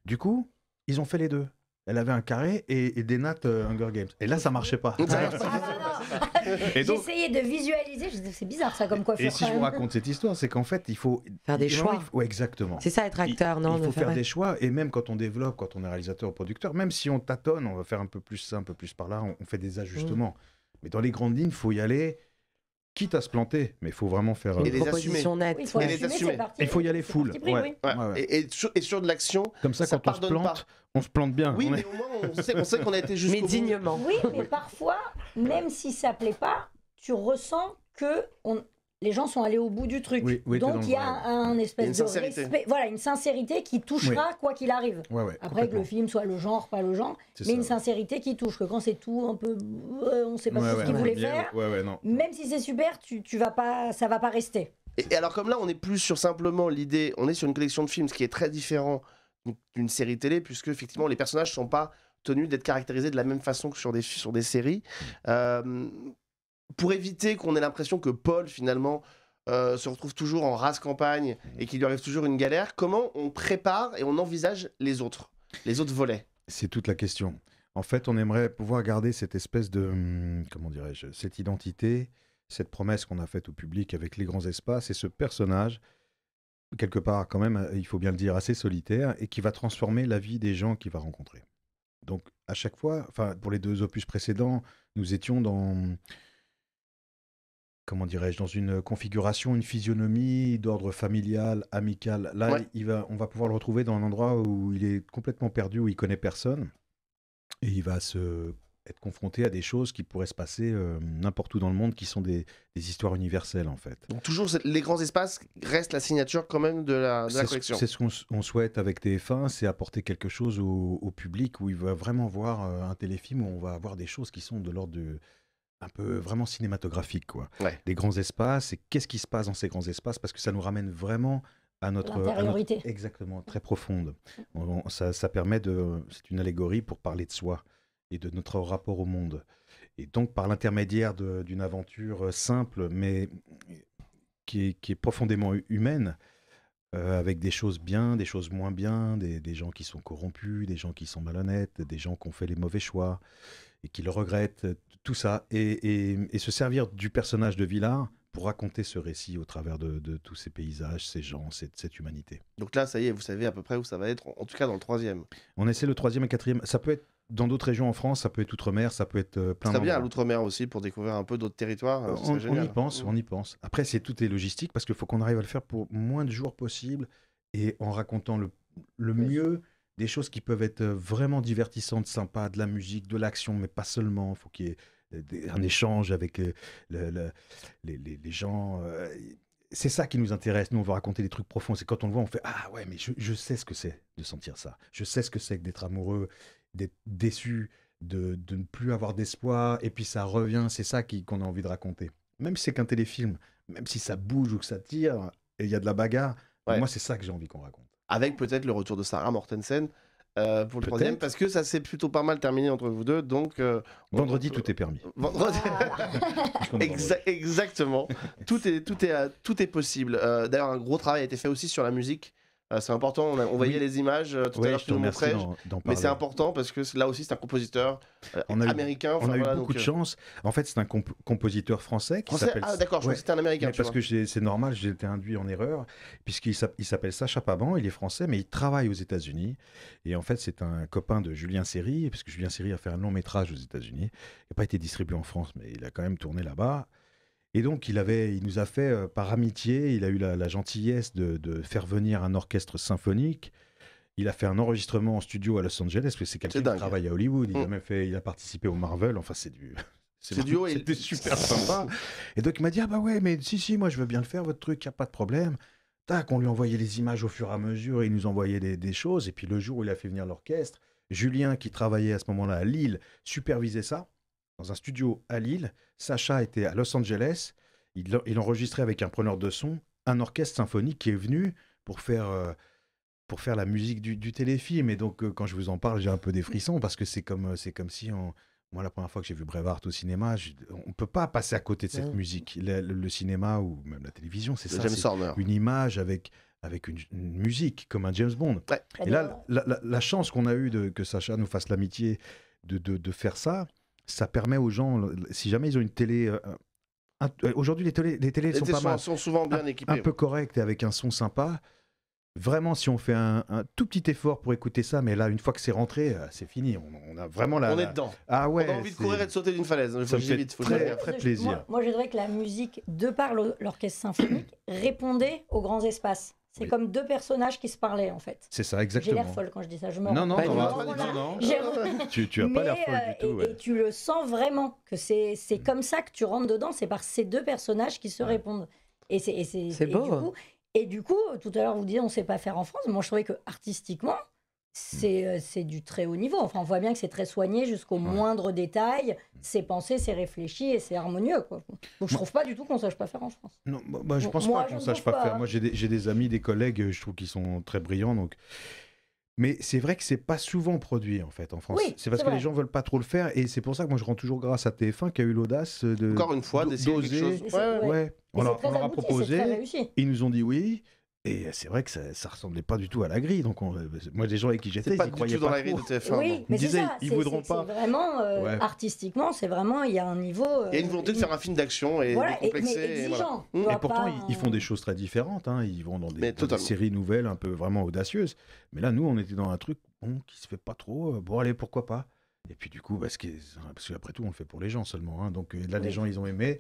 Du coup, ils ont fait les deux elle avait un carré et, des nattes euh, Hunger Games. Et là, ça marchait pas. Ah, ah, J'essayais de visualiser, c'est bizarre ça comme coiffure. et si je vous raconte cette histoire, c'est qu'en fait, il faut Faire des choix. ou exactement. C'est ça être acteur, non Il faut faire des choix et même quand on développe, quand on est réalisateur ou producteur, même si on tâtonne, on va faire un peu plus ça, un peu plus par là, on, on fait des ajustements. Mm. Mais dans les grandes lignes, faut y aller quitte à se planter, mais il faut vraiment faire. Euh... Et Nette. Il faut y aller full. et, et, sur, de l'action. Comme ça, ça quand on se plante, on se plante bien. Oui, mais au moins, on sait, qu'on a été juste. Mais dignement. Oui, mais parfois, même si ça plaît pas, tu ressens que on, les gens sont allés au bout du truc. Donc il y a un, espèce de voilà, une sincérité qui touchera quoi qu'il arrive. Après que le film soit le genre, pas le genre, mais une sincérité qui touche. Que quand c'est tout un peu, euh, on sait pas ce qu'ils voulaient faire. Même si c'est super, tu, tu, vas pas, ça va pas rester. Et, alors comme là, on est plus sur simplement l'idée, on est sur une collection de films, ce qui est très différent d'une série télé, puisque effectivement les personnages ne sont pas tenus d'être caractérisés de la même façon que sur des, sur des séries. Euh, pour éviter qu'on ait l'impression que Paul, finalement, euh, se retrouve toujours en race campagne et qu'il lui arrive toujours une galère, comment on prépare et on envisage les autres, les autres volets C'est toute la question. En fait, on aimerait pouvoir garder cette espèce de, hum, comment dirais-je, cette identité, cette promesse qu'on a faite au public avec les grands espaces et ce personnage, quelque part quand même, il faut bien le dire, assez solitaire et qui va transformer la vie des gens qu'il va rencontrer. Donc à chaque fois, enfin pour les deux opus précédents, nous étions dans comment dirais-je, dans une configuration, une physionomie d'ordre familial, amical. Là, on va pouvoir le retrouver dans un endroit où il est complètement perdu, où il connaît personne, et il va se être confronté à des choses qui pourraient se passer euh, n'importe où dans le monde, qui sont des, histoires universelles en fait. Donc toujours les grands espaces restent la signature quand même de la, collection. C'est ce qu'on souhaite avec TF1, c'est apporter quelque chose au, public où il va vraiment voir euh, un téléfilm où on va avoir des choses qui sont de l'ordre de un peu vraiment cinématographique, quoi. Des grands espaces et qu'est-ce qui se passe dans ces grands espaces parce que ça nous ramène vraiment à notre, exactement très profonde. ça, ça, permet de, c'est une allégorie pour parler de soi et de notre rapport au monde. Et donc par l'intermédiaire d'une aventure euh, simple mais qui est, profondément humaine. Euh, avec des choses bien, des choses moins bien, des, des, gens qui sont corrompus, des gens qui sont malhonnêtes, des gens qui ont fait les mauvais choix et qui le regrettent, tout ça et, et, se servir du personnage de Villard pour raconter ce récit au travers de, de tous ces paysages, ces gens, cette, cette, humanité. Donc là, ça y est, vous savez à peu près où ça va être, en tout cas dans le troisième. On essaie le troisième et quatrième. Ça peut être dans d'autres régions en France, ça peut être outre-mer, ça peut être euh, plein. Ça bien l'outre-mer aussi pour découvrir un peu d'autres territoires. Euh, on, y pense, on y pense. Après, c'est tout est logistique parce qu'il faut qu'on arrive à le faire pour moins de jours possible et en racontant le, le mieux des choses qui peuvent être euh, vraiment divertissantes, sympas, de la musique, de l'action, mais pas seulement. Il Faut qu'il y ait euh, un échange avec euh, les, gens. C'est ça qui nous intéresse. Nous, on veut raconter des trucs profonds. C'est quand on le voit, on fait Ah ouais, mais je, sais ce que c'est de sentir ça. Je sais ce que c'est d'être amoureux, d'être déçu, de, ne plus avoir d'espoir. Et puis ça revient. C'est ça qu'on a envie de raconter. Même si c'est qu'un téléfilm, même si ça bouge ou que ça tire et il y a de la bagarre, moi, c'est ça que j'ai envie qu'on raconte avec peut-être le retour de Sarah Mortensen. Euh, pour le troisième, parce que ça s'est plutôt pas mal terminé entre vous deux. Donc euh, vendredi, tout est permis. Euh, ah. exactement. tout est tout est tout est possible. D'ailleurs, un gros travail a été fait aussi sur la musique. Ah, c'est important, on, voyait les images euh, tout à l'heure, je te montrais. Mais c'est important parce que là aussi, c'est un compositeur américain. Euh, on a eu beaucoup de euh. chance. En fait, c'est un compositeur français qui s'appelle. Ah, d'accord, je c'était un américain. parce que c'est normal, j'ai été induit en erreur, puisqu'il s'appelle Sacha Paban, il est français, mais il travaille aux États-Unis. Et en fait, c'est un copain de Julien Seri, parce que Julien Seri a fait un long métrage aux États-Unis. Il n'a pas été distribué en France, mais il a quand même tourné là-bas. Et donc, il, avait, il nous a fait, euh, par amitié, il a eu la, gentillesse de, faire venir un orchestre symphonique. Il a fait un enregistrement en studio à Los Angeles, parce que c'est quelqu'un qui travaille à Hollywood. Il, a mm. fait, il a participé au Marvel. Enfin, c'est du. C'est du C'était super sympa. Et donc, il m'a dit Ah, bah ouais, mais si, si, moi, je veux bien le faire, votre truc, il n'y a pas de problème. Tac, on lui envoyait les images au fur et à mesure, et il nous envoyait des, des choses. Et puis, le jour où il a fait venir l'orchestre, Julien, qui travaillait à ce moment-là à Lille, supervisait ça dans un studio à Lille. Sacha était à Los Angeles. Il, enregistrait avec un preneur de son un orchestre symphonique qui est venu pour faire, euh, pour faire la musique du, téléfilm. Et donc, euh, quand je vous en parle, j'ai un peu des frissons parce que c'est comme, euh, c'est comme si Moi, la première fois que j'ai vu Brevard au cinéma, on ne peut pas passer à côté de cette musique. Le, cinéma ou même la télévision, c'est ça. une image avec, avec une, musique, comme un James Bond. Et là, la, chance qu'on a eue de, que Sacha nous fasse l'amitié de, de, faire ça, ça permet aux gens, si jamais ils ont une télé. Euh, euh, aujourd'hui, les télés, sont pas mal, sont souvent bien équipées. Un, peu correctes et avec un son sympa. Vraiment, si on fait un, tout petit effort pour écouter ça, mais là, une fois que c'est rentré, euh, c'est fini. On, a vraiment la. On est dedans. Ah ouais. On a envie de courir et de sauter d'une falaise. Il faut fait Faut très, plaisir. Moi, moi, je dirais que la musique, de par l'orchestre symphonique, répondait aux grands espaces. C'est comme deux personnages qui se parlaient en fait. C'est ça, exactement. J'ai l'air folle quand je dis ça. Je me non, non, pas non, non, non, tu, tu as pas l'air folle du euh, tout. tu le sens vraiment que c'est mm. comme ça que tu rentres dedans. C'est par ces deux personnages qui se répondent. Et c'est beau. Du hein. coup, et du coup, tout à l'heure vous disiez on sait pas faire en France. Moi je trouvais que artistiquement Mm. Euh, c'est du très haut niveau. Enfin, on voit bien que c'est très soigné jusqu'au moindre détail. Mm. C'est pensé, c'est réfléchi et c'est harmonieux. Donc, je trouve pas du tout qu'on sache pas faire en France. Non, bah, bah je pense pas qu'on sache pas, faire. Moi, j'ai des, amis, des collègues, je trouve qu'ils sont très brillants. Donc... Mais c'est vrai que c'est pas souvent produit en fait en France. c'est parce que les gens veulent pas trop le faire et c'est pour ça que moi je rends toujours grâce à TF1 qui a eu l'audace de encore une fois d'oser. Ouais, ouais. on leur a proposé. Ils nous ont dit oui. Et euh, c'est vrai que ça, ça, ressemblait pas du tout à la grille. Donc euh, moi, les gens avec qui j'étais, ils croyaient pas dans la grille de tf ils disaient, voudront pas. Vraiment, euh, artistiquement, c'est vraiment, il y a un niveau. il y a une volonté de faire un film d'action et voilà, Et, hmm. pourtant, ils, font des choses très différentes. Hein. Ils vont dans des, séries nouvelles un peu vraiment audacieuses. Mais là, nous, on était dans un truc bon, qui se fait pas trop. bon, allez, pourquoi pas. Et puis du coup, bah, parce, qu'après tout, on le fait pour les gens seulement. Hein. Donc là, les gens, ils ont aimé.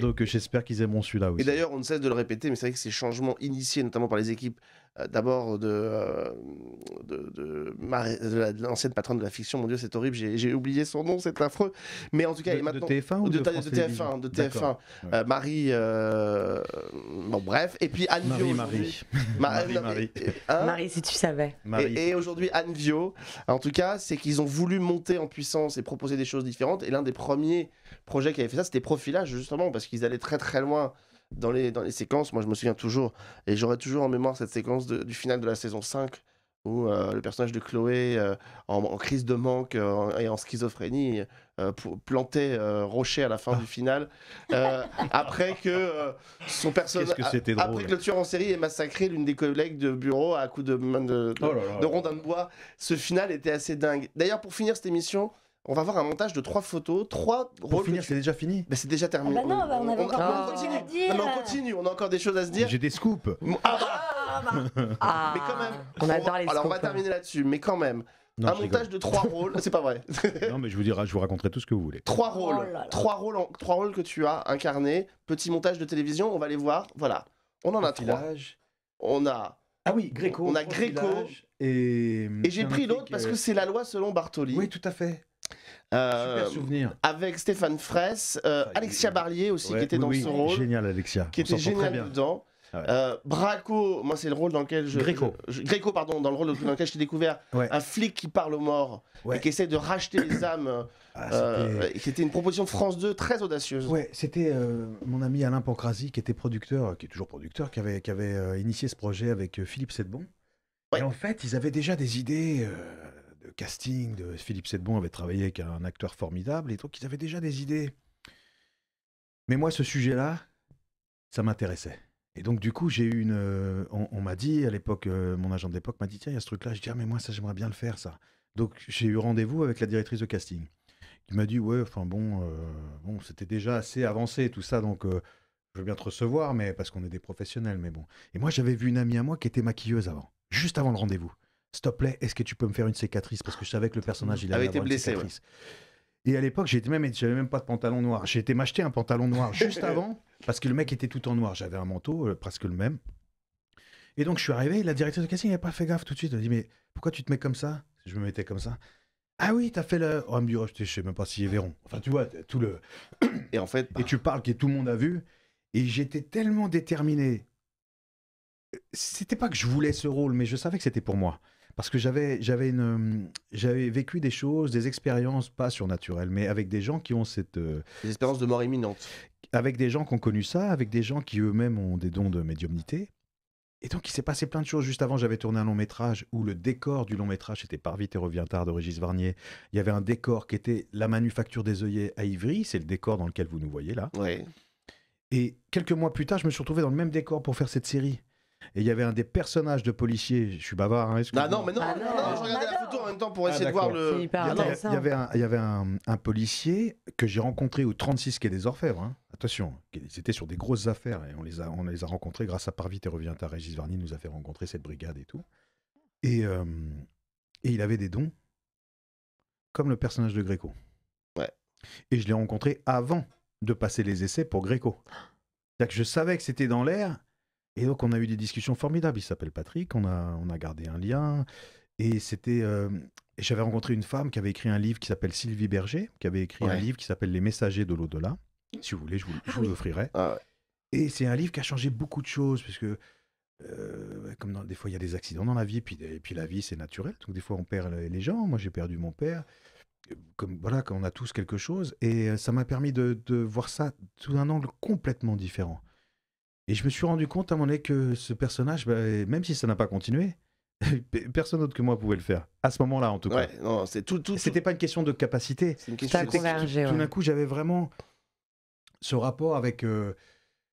Donc j'espère qu'ils aimeront celui-là aussi. Et d'ailleurs, on ne cesse de le répéter, mais c'est vrai que ces changements initiés notamment par les équipes euh, d'abord de, euh, de, l'ancienne patronne de la fiction. Mon Dieu, c'est horrible, j'ai oublié son nom, c'est affreux. Mais en tout cas, de, maintenant. De TF1 ou de, TF1, de TF1. Euh, Marie. Bon, bref. Et puis Anne Vio. Marie. Marie, hein Marie. si tu savais. Et, et aujourd'hui, Anne Vio. En tout cas, c'est qu'ils ont voulu monter en puissance et proposer des choses différentes. Et l'un des premiers projets qui avait fait ça, c'était Profilage, justement, parce qu'ils allaient très très loin dans les, dans les séquences, moi je me souviens toujours, et j'aurai toujours en mémoire cette séquence du final de la saison 5, où euh, le personnage de Chloé, euh, en, crise de manque euh, et en schizophrénie, pour, plantait Rocher à la fin du ah. final, après que son personnage, après que le tueur en série ait massacré l'une des collègues de bureau à coups de, oh de rondin de bois, ce final était assez dingue. D'ailleurs, pour finir cette émission, on va voir un montage de trois photos, trois Pour finir, c'est déjà fini mais C'est déjà terminé. Ah bah non, on, continue. on continue, on a encore des choses à se dire. J'ai des scoops. Ah, bah. Ah, bah. Mais quand même. On adore les Alors, on va hein. terminer là-dessus, mais quand même. un montage de trois rôles, c'est pas vrai. non, mais je vous dirai, je vous raconterai tout ce que vous voulez. Trois oh rôles, trois rôles, en... trois rôles que tu as incarnés. Petit montage de télévision, on va les voir. Voilà, on en a trois. On a. Ah oui, Gréco. On a Gréco. Et, et j'ai pris l'autre parce que euh, c'est la loi selon Bartoli. Oui, tout à fait. Euh, souvenir. Avec Stéphane Fraisse, euh, ah, Alexia Barlier aussi qui était dans ce son rôle. Génial Alexia. Qui était génial dedans. Ah euh, Braco, moi c'est le rôle dans lequel je. Gréco. pardon, dans le rôle dans lequel j'ai découvert. Un flic qui parle aux morts et qui essaie de racheter les âmes. Ah, c'était une proposition France 2 très audacieuse. Ouais, c'était mon ami Alain Pancrasi qui était producteur, qui est toujours producteur, qui avait, qui avait initié ce projet avec Philippe Sedbon. Et en fait, ils avaient déjà des idées casting de Philippe Sedbon avait travaillé avec un acteur formidable et donc ils avaient déjà des idées. Mais moi, ce sujet-là, ça m'intéressait. Et donc, du coup, j'ai eu une. Euh, on, m'a dit, à l'époque, euh, mon agent d'époque m'a dit tiens, il y a ce truc-là. Je dis ah, mais moi, ça, j'aimerais bien le faire, ça. Donc, j'ai eu rendez-vous avec la directrice de casting. qui m'a dit ouais, enfin bon, euh, bon c'était déjà assez avancé, tout ça, donc je veux bien te recevoir, mais parce qu'on est des professionnels, mais bon. Et moi, j'avais vu une amie à moi qui était maquilleuse avant, juste avant le rendez-vous s'il te plaît, est-ce que tu peux me faire une cicatrice Parce que je savais que le personnage, il avait, été blessé. Et à l'époque, j'étais même, j'avais même pas de pantalon noir. J'ai été m'acheter un pantalon noir juste avant, parce que le mec était tout en noir. J'avais un manteau, euh, presque le même. Et donc, je suis arrivé, la directrice de casting n'a pas fait gaffe tout de suite. Elle m'a dit, mais pourquoi tu te mets comme ça Je me mettais comme ça. Ah oui, t'as fait le. On oh, elle me dit, oh, je sais même pas si est Véron. Enfin, tu vois, tout le. Et en fait. Bah et tu parles que tout le monde a vu. Et j'étais tellement déterminé. C'était pas que je voulais ce rôle, mais je savais que c'était pour moi parce que j'avais j'avais une euh, j'avais vécu des choses, des expériences pas surnaturelles, mais avec des gens qui ont cette euh, des expériences de mort imminente, avec des gens qui ont connu ça, avec des gens qui eux-mêmes ont des dons de médiumnité. Et donc, il s'est passé plein de choses. Juste avant, j'avais tourné un long métrage où le décor du long métrage était Par et revient tard de Régis Varnier. Il y avait un décor qui était la manufacture des œillets à Ivry. C'est le décor dans lequel vous nous voyez là. Et quelques mois plus tard, je me suis retrouvé dans le même décor pour faire cette série. Et il y avait un des personnages de policiers. Je suis bavard, hein, bah ah non, non, je regardais la photo en même temps pour ah, essayer de voir le. Il y avait- un, policier que j'ai rencontré au 36 Quai des Orfèvres. Hein. Attention, ils étaient sur des grosses affaires et on les a, on les a rencontrés grâce à Parvite et Revient à Régis Varnier nous a fait rencontrer cette brigade et tout. Et, euh, et il avait des dons, comme le personnage de Gréco. Ouais. Et je l'ai rencontré avant de passer les essais pour Gréco. C'est-à-dire que je savais que c'était dans l'air et donc, on a eu des discussions formidables. Il s'appelle Patrick, on a, gardé un lien. Et c'était. Euh, j'avais rencontré une femme qui avait écrit un livre qui s'appelle Sylvie Berger, qui avait écrit un livre qui s'appelle Les messagers de l'au-delà. Si vous voulez, je vous, ah l'offrirai. Ah et c'est un livre qui a changé beaucoup de choses, parce que euh, comme des fois il y a des accidents dans la vie, puis, puis la vie c'est naturel. Donc des fois on perd les gens. Moi j'ai perdu mon père. Euh, comme voilà, quand on a tous quelque chose, et ça m'a permis de voir ça sous un angle complètement différent. Et je me suis rendu compte à mon moment que ce personnage, bah, même si ça n'a pas continué, personne d'autre que moi pouvait le faire. À ce moment-là, en tout cas. Non, c'est tout, tout, C'était pas une question de capacité. Une question tout, d'un coup, j'avais vraiment ce rapport avec euh,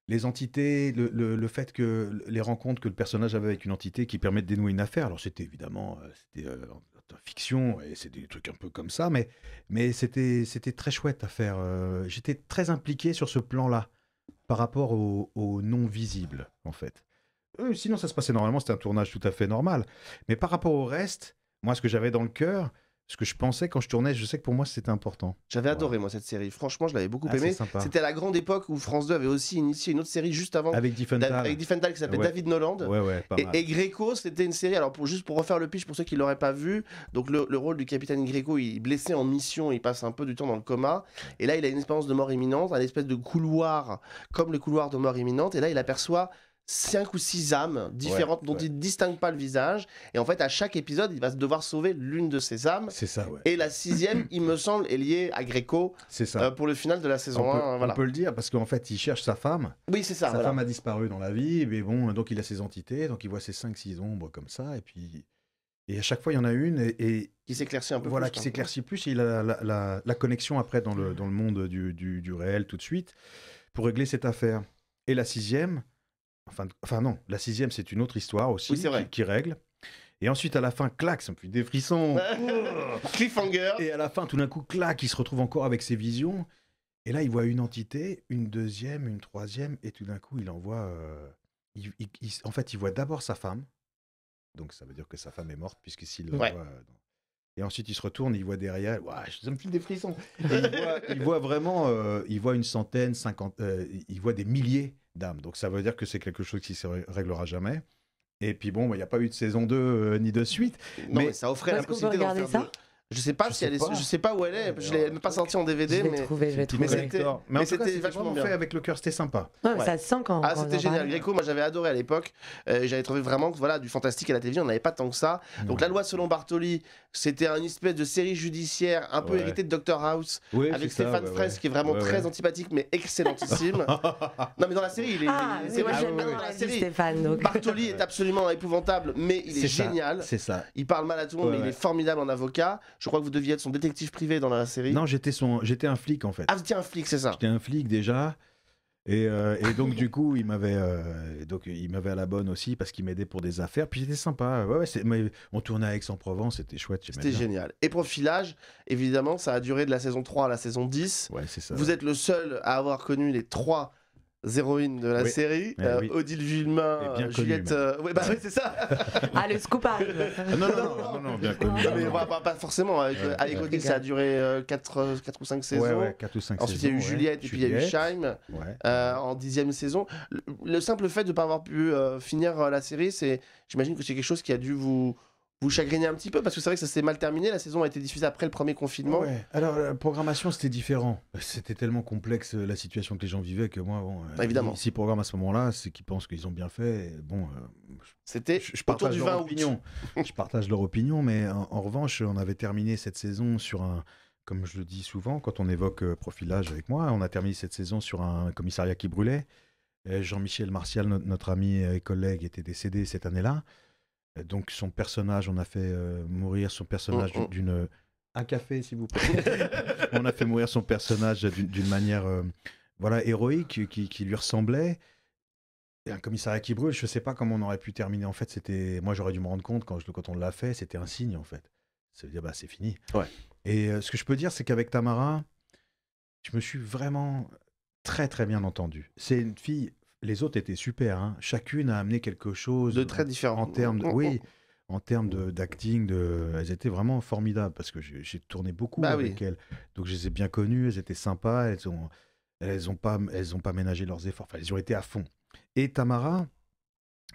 les entités, le, fait que les rencontres que le personnage avait avec une entité qui permet de dénouer une affaire. Alors c'était évidemment euh, c'était euh, fiction et c'est des trucs un peu comme ça, mais mais c'était très chouette à faire. J'étais très impliqué sur ce plan-là par rapport aux au non visible, en fait. Euh, sinon, ça se passait normalement, c'était un tournage tout à fait normal. Mais par rapport au reste, moi, ce que j'avais dans le cœur, ce que je pensais quand je tournais. Je sais que pour moi, c'était important. J'avais adoré, moi, cette série. Franchement, je l'avais beaucoup ah, aimée. C'était à la grande époque où France 2 avait aussi initié une autre série juste avant. Avec Diffental. Avec qui s'appelait David Noland. Et, Greco c'était une série. Alors, pour, juste pour refaire le pitch pour ceux qui ne l'auraient pas vu, donc le, rôle du capitaine Gréco, il est blessé en mission, il passe un peu du temps dans le coma. Et là, il a une expérience de mort imminente, un espèce de couloir, comme le couloir de mort imminente. Et là, il aperçoit cinq ou six âmes différentes dont il ne distingue pas le visage. Et en fait, à chaque épisode, il va devoir sauver l'une de ces âmes. Et la sixième, il me semble, est liée à Gréco. Euh, pour le final de la saison on 1. Peut, On peut le dire, parce qu'en fait, il cherche sa femme. Oui, c'est ça. Sa femme a disparu dans la vie, mais bon, donc il a ses entités, donc il voit ses cinq, six ombres comme ça, et puis... Et à chaque fois, il y en a une et, qui s'éclaircit un peu. Voilà, qui s'éclaircit plus. il a la, connexion après dans le, dans le monde du, du réel tout de suite pour régler cette affaire. Et la sixième, Enfin, non, la sixième, c'est une autre histoire aussi qui, règle. Et ensuite, à la fin, clac, ça me fait des frissons. Cliffhanger. Et à la fin, tout d'un coup, clac, il se retrouve encore avec ses visions. Et là, il voit une entité, une deuxième, une troisième, et tout d'un coup, il en voit euh, en fait, il voit d'abord sa femme. Donc, ça veut dire que sa femme est morte, puisque s'il le voit. Euh, et ensuite, il se retourne, il voit derrière. ouais ça me fait des frissons. il, voit, vraiment. Euh, il voit une centaine, cinquante. il voit des milliers d'âme. Donc ça veut dire que c'est quelque chose qui se réglera jamais. Et puis bon, bah, il n'y a pas eu de saison 2 euh, ni de suite. mais, ça offrait la possibilité d'en faire ça Je sais pas si sais elle pas. je sais pas où elle est. Euh, je l'ai même pas sorti en DVD, mais mais c'était, mais, c'était vachement fait avec le cœur, c'était sympa. Ouais, Ça sent quand. Ah, c'était génial. Gréco, moi j'avais adoré à l'époque. Euh, j'avais trouvé vraiment que voilà du fantastique à la télévision, on n'avait pas tant que ça. Donc la loi selon Bartoli, c'était une espèce de série judiciaire un peu héritée de Dr House avec Stéphane qui est vraiment très antipathique mais excellentissime. non mais dans la série il est, ah, c'est moi j'aime ah, bien dans la série. Bartoli est absolument épouvantable mais il est, génial. C'est ça. Il parle mal à tout le monde mais il est formidable en avocat. Je crois que vous deviez être son détective privé dans la série. Non j'étais son un flic en fait. Ah j'étais un flic c'est ça. J'étais un flic déjà. Euh, et, donc du coup, il m'avait euh, donc il m'avait à la bonne aussi parce qu'il m'aidait pour des affaires. Puis c'était sympa. on tournait à Aix-en-Provence, c'était chouette. C'était génial. Et profilage, évidemment, ça a duré de la saison 3 à la saison 10. Vous êtes le seul à avoir connu les trois héroïnes de la série, eh euh, Odile Villemin, Juliette. Euh, bah oui, c'est ça Ah, le scoop arrive non non non, non, bien connu. mais, pas forcément. Avec, ouais, Odile, ça a duré 4, euh, ou 5 saisons. Ouais, 4 Ensuite, il y a eu Juliette, et puis il y a eu Shime en 10 saison. Le, le, simple fait de ne pas avoir pu finir la série, c'est, j'imagine que c'est quelque chose qui a dû vous vous chagrinez un petit peu parce que c'est vrai que ça s'est mal terminé. La saison a été diffusée après le premier confinement. Alors la programmation c'était différent. C'était tellement complexe euh, la situation que les gens vivaient que moi bon. Euh, bah, évidemment. S'ils programment à ce moment-là, c'est qu'ils pensent qu'ils ont bien fait. bon. Euh, c'était. Je, partage leur opinion. je partage leur opinion, mais en, revanche, on avait terminé cette saison sur un. Comme je le dis souvent, quand on évoque profilage avec moi, on a terminé cette saison sur un commissariat qui brûlait. Jean-Michel Martial, notre, ami et collègue, était décédé cette année-là. Euh, donc son personnage, on a fait mourir son personnage d'une... Un café, s'il vous plaît. on a fait mourir son personnage d'une manière euh, voilà, héroïque qui, lui ressemblait un commissariat qui brûle, je ne sais pas comment on aurait pu terminer. En fait, c'était moi j'aurais dû me rendre compte quand, je, quand on l'a fait, c'était un signe en fait. Ça veut dire bah c'est fini. Ouais. Et euh, ce que je peux dire, c'est qu'avec Tamara, je me suis vraiment très très bien entendu. C'est une fille les autres étaient super. Hein. Chacune a amené quelque chose. De très différent. En termes mm, mm, oui, mm. en termes d'acting, de, elles étaient vraiment formidables parce que j'ai tourné beaucoup bah avec elles. Donc je les ai bien connues, elles étaient sympas, elles ont, elles ont pas, elles ont pas ménagé leurs efforts. elles ont été à fond. Et Tamara,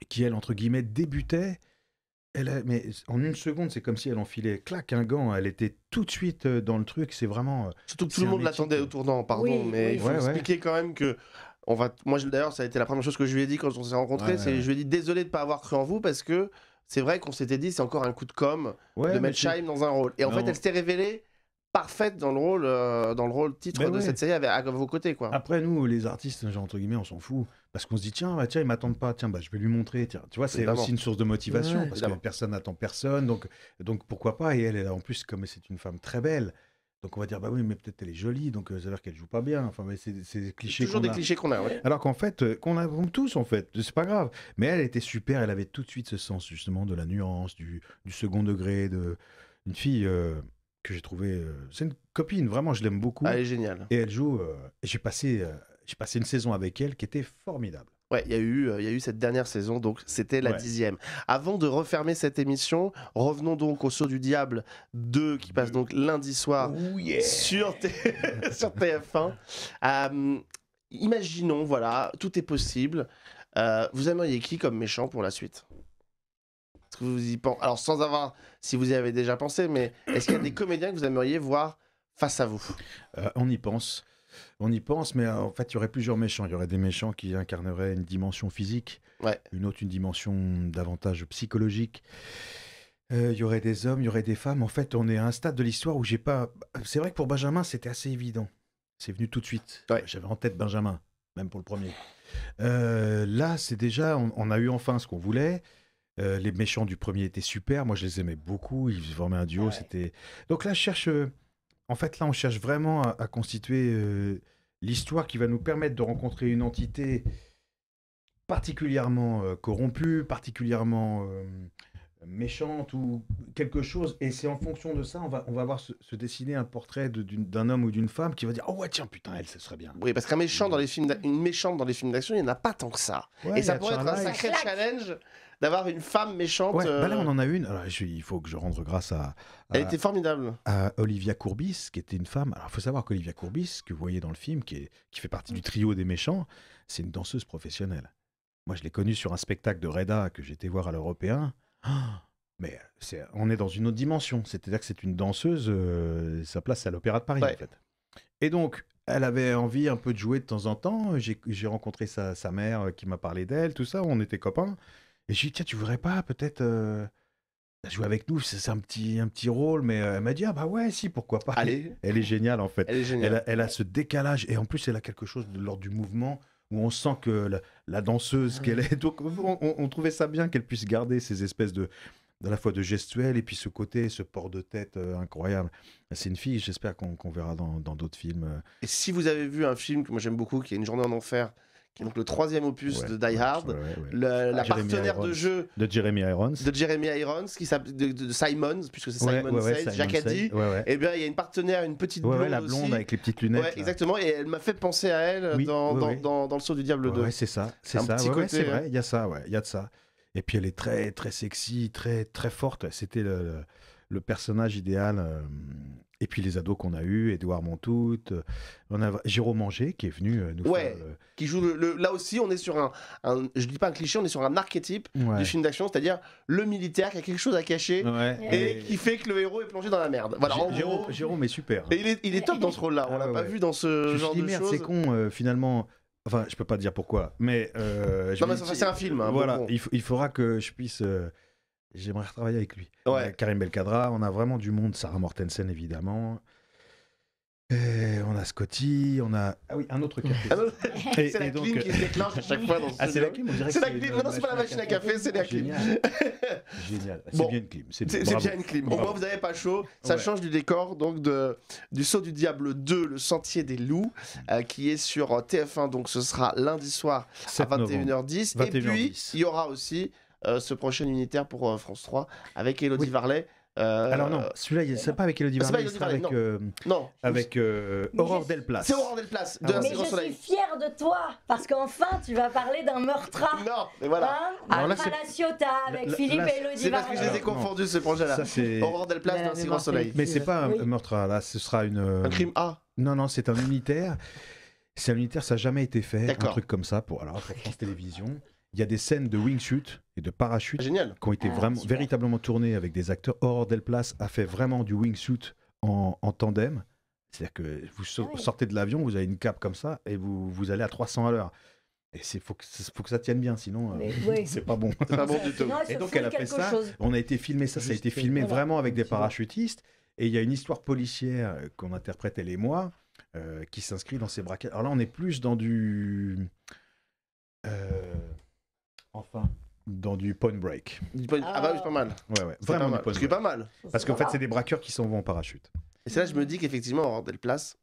qui elle entre guillemets débutait, elle mais en une seconde, c'est comme si elle enfilait clac un gant. Elle était tout de suite euh, dans le truc. C'est vraiment. Euh, Surtout que tout le monde l'attendait au tournant, pardon. mais il faut expliquer quand même que on va moi d'ailleurs ça a été la première chose que je lui ai dit quand on s'est rencontrés c'est je lui ai dit désolé de pas avoir cru en vous parce que c'est vrai qu'on s'était dit c'est encore un coup de com de mettre Shaim dans un rôle et en fait elle s'est révélée parfaite dans le rôle euh, dans le rôle titre de cette série à, vos côtés quoi après nous les artistes entre guillemets on s'en fout parce qu'on se dit tiens bah, tiens il m'attendent pas tiens bah, je vais lui montrer tiens tu vois c'est aussi une source de motivation parce que personne n'attend personne donc donc pourquoi pas et elle, elle en plus comme c'est une femme très belle donc on va dire, bah oui, mais peut-être elle est jolie, donc euh, ça veut dire qu'elle joue pas bien. Enfin, mais c'est des clichés. Toujours des clichés qu'on a, Alors qu'en fait, euh, qu'on a tous, en fait, c'est pas grave. Mais elle était super, elle avait tout de suite ce sens, justement, de la nuance, du, second degré, de. Une fille euh, que j'ai trouvée. c'est une copine, vraiment, je l'aime beaucoup. Ah, elle est géniale. Et elle joue. j'ai passé, j'ai passé une saison avec elle qui était formidable. Ouais, il y, a eu, euh, y a eu cette dernière saison, donc c'était la dixième. Avant de refermer cette émission, revenons donc au saut du diable 2 qui passe donc lundi soir oh, sur, TF1. Euh, imaginons, voilà, tout est possible. Euh, vous aimeriez qui comme méchant pour la suite Alors sans avoir, si vous y avez déjà pensé, mais est-ce qu'il y a des comédiens que vous aimeriez voir face à vous On y pense on y pense, mais euh, en fait, il y aurait plusieurs méchants. Il y aurait des méchants qui incarneraient une dimension physique, une autre, une dimension davantage psychologique. Euh, il y aurait des hommes, il y aurait des femmes. En fait, on est à un stade de l'histoire où j'ai pas. C'est vrai que pour Benjamin, c'était assez évident. C'est venu tout de suite. J'avais en tête Benjamin, même pour le premier. Euh, là, c'est déjà, on, a eu enfin ce qu'on voulait. les méchants du premier étaient super. Moi, je les aimais beaucoup. Ils formaient un duo. C'était. Donc là, je cherche en fait, là, on cherche vraiment à, constituer euh, l'histoire qui va nous permettre de rencontrer une entité particulièrement euh, corrompue, particulièrement euh, méchante ou quelque chose, et c'est en fonction de ça, on va, on va voir se, dessiner un portrait d'un homme ou d'une femme qui va dire Oh, ouais, tiens, putain, elle, ce serait bien. Oui, parce qu'un méchant dans les films, une méchante dans les films d'action, il n'y en a pas tant que ça. et ça pourrait être un sacré challenge d'avoir une femme méchante. Bah là, euh, on en a une. Alors, il faut que je rende grâce à, Elle était formidable. À Olivia Courbis, qui était une femme. Alors, il faut savoir qu'Olivia Courbis, que vous voyez dans le film, qui, qui fait partie du trio des méchants, c'est une danseuse professionnelle. Moi, je l'ai connue sur un spectacle de Reda que j'étais voir à l'Européen. Ah mais on est dans une autre dimension. C'est-à-dire que c'est une danseuse, euh, sa place à l'Opéra de Paris, en fait. Et donc, elle avait envie un peu de jouer de temps en temps. J'ai rencontré sa, sa, mère euh, qui m'a parlé d'elle, tout ça. On était copains. Et je ai dit, tiens, tu voudrais pas peut-être euh, jouer avec nous C'est un petit, un petit rôle. Mais elle m'a dit, ah bah ouais, si, pourquoi pas. Elle est géniale, en fait. Elle, Elle, a, ce décalage. Et en plus, elle a quelque chose de l'ordre du mouvement où on sent que la, danseuse ah qu'elle est. Donc, on, trouvait ça bien qu'elle puisse garder ces espèces de, à la fois de gestuelle et puis ce côté, ce port de tête euh, incroyable. C'est une fille, j'espère qu'on verra dans d'autres films. Euh. Et si vous avez vu un film que moi j'aime beaucoup, qui est Une journée en enfer, qui est donc le troisième opus de Die Hard, ah, la partenaire de jeu de Jeremy Irons, de Jeremy Irons qui de, de Simons, puisque c'est Simon Says, et eh bien il y a une partenaire, une petite blonde, la blonde avec les petites lunettes, exactement, et elle m'a fait penser à elle dans, dans, dans, le saut du diable 2. c'est ça, c'est ça, c'est vrai, il y a ça, ouais, il y a de ça. Et puis elle est très, très sexy, très, très forte. C'était le, personnage idéal. Euh, et puis les ados qu'on a eus, Edouard Montout, euh, on a Jérôme Manger qui est venu euh, nous ouais, faire, qui joue là aussi, on est sur un, un, je dis pas un cliché, on est sur un archétype du film d'action, c'est-à-dire le militaire qui a quelque chose à cacher et, qui fait que le héros est plongé dans la merde. Voilà, Jérôme, est super. Et il est, top dans ce rôle-là. On ne ah l'a pas vu dans ce je genre de merde, C'est con finalement. Enfin, je peux pas dire pourquoi, mais. Euh, c'est un film. Hein, voilà, il, faudra que je puisse. Euh, j'aimerais travailler avec lui. Ouais. Euh, Karim Belkadra, on a vraiment du monde. Sarah Mortensen, évidemment. Euh, on a Scotty, on a. Ah oui, un autre café. c'est la clim qui euh, se déclenche à chaque fois dans ce Ah, c'est la clim, on dirait C'est la clim, non, c'est pas la machine à café, c'est la clim. Génial. C'est bien une clim. C'est bien une clim. Au moins, vous n'avez pas chaud. Ça change du décor, donc de, du Saut du Diable 2, Le Sentier des Loups, euh, qui est sur TF1. Donc, ce sera lundi soir à 21h10. Et puis, il y aura aussi ce prochain unitaire pour France 3 avec Elodie Varlet. Euh, alors non, celui-là, c'est pas avec Elodie Varney, c'est avec, non. Euh, avec euh, Aurore Delplace. C'est Aurore Delplace. De ah, soleil. mais je suis fière de toi, parce qu'enfin, tu vas parler d'un meurtre. Non, mais voilà. Hein là, avec Philippe et Elodie C'est parce que je les ai confondus, ce projet-là. Aurore Delplace d'un si Grand Soleil. Mais c'est pas un meurtre, là, ce sera une... Euh, un crime A Non, non, c'est un unitaire. C'est un unitaire, ça n'a jamais été fait, un truc comme ça pour, alors, pour France Télévisions il y a des scènes de wingsuit et de parachute ah, Génial. qui ont été ah, vraiment, véritablement tournées avec des acteurs. Aurore place a fait vraiment du wingsuit en, en tandem. C'est-à-dire que vous ah sortez de l'avion, vous avez une cape comme ça et vous, vous allez à 300 à l'heure. Et il faut que, ça tienne bien, sinon ce euh, n'est c'est pas bon. pas bon du tout. et donc elle a fait ça. On a été filmé ça, ça a été filmé vraiment avec des parachutistes. Et il y a une histoire policière euh, qu'on interprète elle et moi euh, qui s'inscrit dans ces braquettes. Alors là, on est plus dans du enfin dans du pawn break. Ah. bah oui, c'est pas mal. Ouais, ouais, pas vraiment mal. du pawn Parce que pas mal. Parce qu'en fait, c'est des braqueurs qui s'en vont en parachute. Et c'est là je me dis qu'effectivement, on la Place,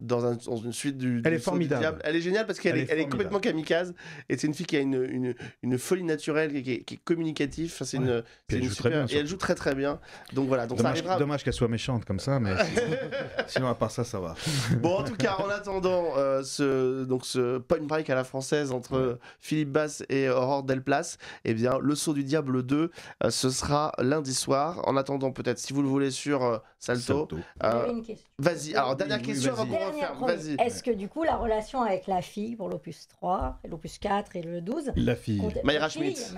dans, une suite du. Elle est formidable. Elle est géniale parce qu'elle est, complètement kamikaze. Et c'est une fille qui a une, folie naturelle, qui, est, communicative. c'est une, elle très et elle joue très très bien. Donc voilà. Donc, dommage, ça arrivera... dommage qu'elle soit méchante comme ça, mais sinon, à part ça, ça va. bon, en tout cas, en attendant euh, ce, donc, ce point break à la française entre Philippe Bass et Aurore Delplace, eh bien, Le Saut du Diable 2, euh, ce sera lundi soir. En attendant, peut-être, si vous le voulez, sur euh, Salto. Vas-y, alors dernière question est-ce que du coup, la relation avec la fille pour l'opus 3, l'opus 4 et le 12, la fille, Mayra Schmitt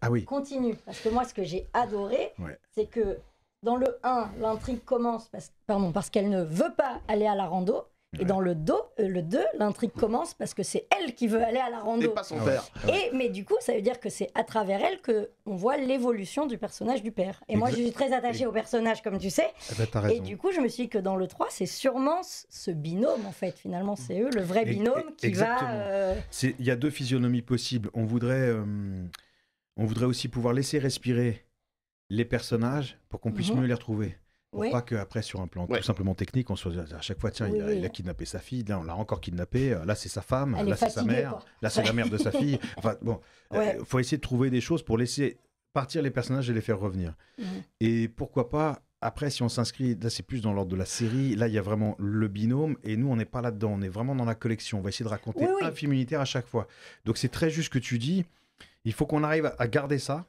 ah oui. continue Parce que moi, ce que j'ai adoré, c'est que dans le 1, l'intrigue commence parce, parce qu'elle ne veut pas aller à la rando. Et dans le, euh, le 2, l'intrigue commence parce que c'est elle qui veut aller à la rando. Et pas son père. Ah et, mais du coup, ça veut dire que c'est à travers elle que on voit l'évolution du personnage du père. Et moi, je suis très attaché au personnage, comme tu sais. Eh ben, et du coup, je me suis dit que dans le 3, c'est sûrement ce binôme, en fait. Finalement, c'est eux, le vrai binôme qui va... Euh, il y a deux physionomies possibles. On voudrait, euh, on voudrait aussi pouvoir laisser respirer les personnages pour qu'on puisse mhm. mieux les retrouver. On voit pas qu'après, sur un plan tout simplement technique, on soit à chaque fois, tiens, il, a, kidnappé sa fille, là, on l'a encore kidnappé, euh, là, c'est sa femme, là, c'est sa mère, là, c'est la mère de sa fille. Enfin, bon, euh, il faut essayer de trouver des choses pour laisser partir les personnages et les faire revenir. Et pourquoi pas, après, si on s'inscrit, là, c'est plus dans l'ordre de la série, là, il y a vraiment le binôme, et nous, on n'est pas là-dedans, on est vraiment dans la collection. On va essayer de raconter un film unitaire à chaque fois. Donc, c'est très juste ce que tu dis. Il faut qu'on arrive à garder ça,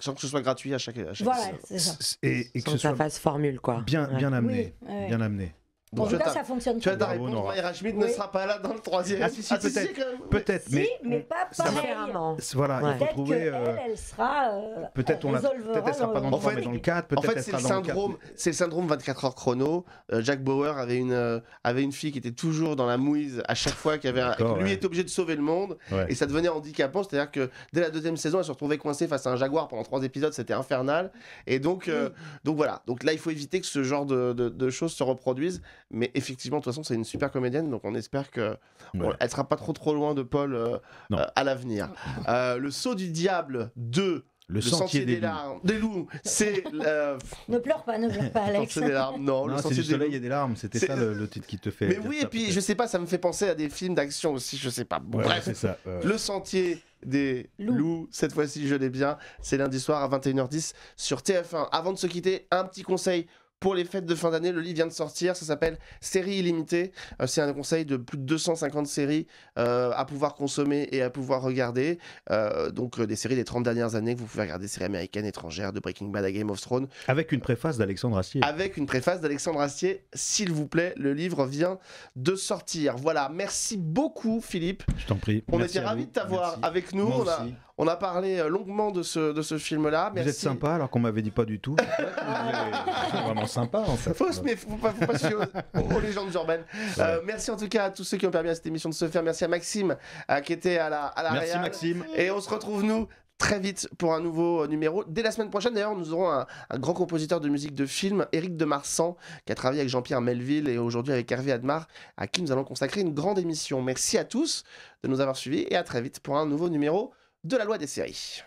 sans que ce soit gratuit à chaque, à voilà, ça. Et, que, ça fasse formule quoi. Bien, bien amené, bien amené. Bon, en tout cas, ça fonctionne. Tu as ta réponse, Ira Schmidt ne sera pas là dans le troisième. Ah, si, si, ah, peut-être. peut-être, mais, pas vraiment. Voilà, il faut trouver. Euh, elle, elle, sera. Euh, peut-être on la, peut-être sera pas dans le 3, mais dans le 4. peut en fait, c'est le syndrome. C'est le syndrome 24 heures chrono. Euh, Jack Bauer avait une euh, avait une fille qui était toujours dans la mouise à chaque fois qu'il avait. Lui est était obligé de sauver le monde et ça devenait handicapant. C'est-à-dire que dès la deuxième saison, elle se retrouvait coincée face à un jaguar pendant trois épisodes. C'était infernal. Et donc donc voilà. Donc là, il faut éviter que ce genre de choses se reproduisent. Mais effectivement, de toute façon, c'est une super comédienne, donc on espère qu'elle ne sera pas trop trop loin de Paul euh, euh, à l'avenir. Euh, le saut du diable 2. Le, sentier, des, larmes. Des loups, c'est. ne pleure pas, ne pleure pas, Alex. des larmes. Non, le sentier du soleil des... et des larmes, c'était ça le, titre qui te fait. Mais oui, et puis je sais pas, ça me fait penser à des films d'action aussi, je sais pas. Bon, bref, ça, le sentier des loups. loups. Cette fois-ci, je l'ai bien. C'est lundi soir à 21h10 sur TF1. Avant de se quitter, un petit conseil pour les fêtes de fin d'année. Le livre vient de sortir, ça s'appelle Série illimitée. Euh, c'est un conseil de plus de 250 séries euh, à pouvoir consommer et à pouvoir regarder. Euh, donc des séries des 30 dernières années que vous pouvez regarder, séries américaines, étrangères, de Breaking Bad à Game of Thrones. Avec une préface d'Alexandre Astier. Avec une préface d'Alexandre Astier, s'il vous plaît, le livre vient de sortir. Voilà, merci beaucoup Philippe. Je t'en prie. On était ravis de t'avoir avec nous. Moi on a parlé euh, longuement de ce, de ce film-là. Vous êtes sympa alors qu'on m'avait dit pas du tout. C'est vraiment sympa en fait. Faut mais pas, pas aux, légendes urbaines. Euh, merci en tout cas à tous ceux qui ont permis à cette émission de se faire. Merci à Maxime euh, qui était à la, à la Merci Maxime. Et on se retrouve nous très vite pour un nouveau numéro. Dès la semaine prochaine, d'ailleurs, nous aurons un, grand compositeur de musique de film, Éric de Marsan, qui a travaillé avec Jean-Pierre Melville et aujourd'hui avec Hervé Admar, à qui nous allons consacrer une grande émission. Merci à tous de nous avoir suivis et à très vite pour un nouveau numéro de la loi des séries.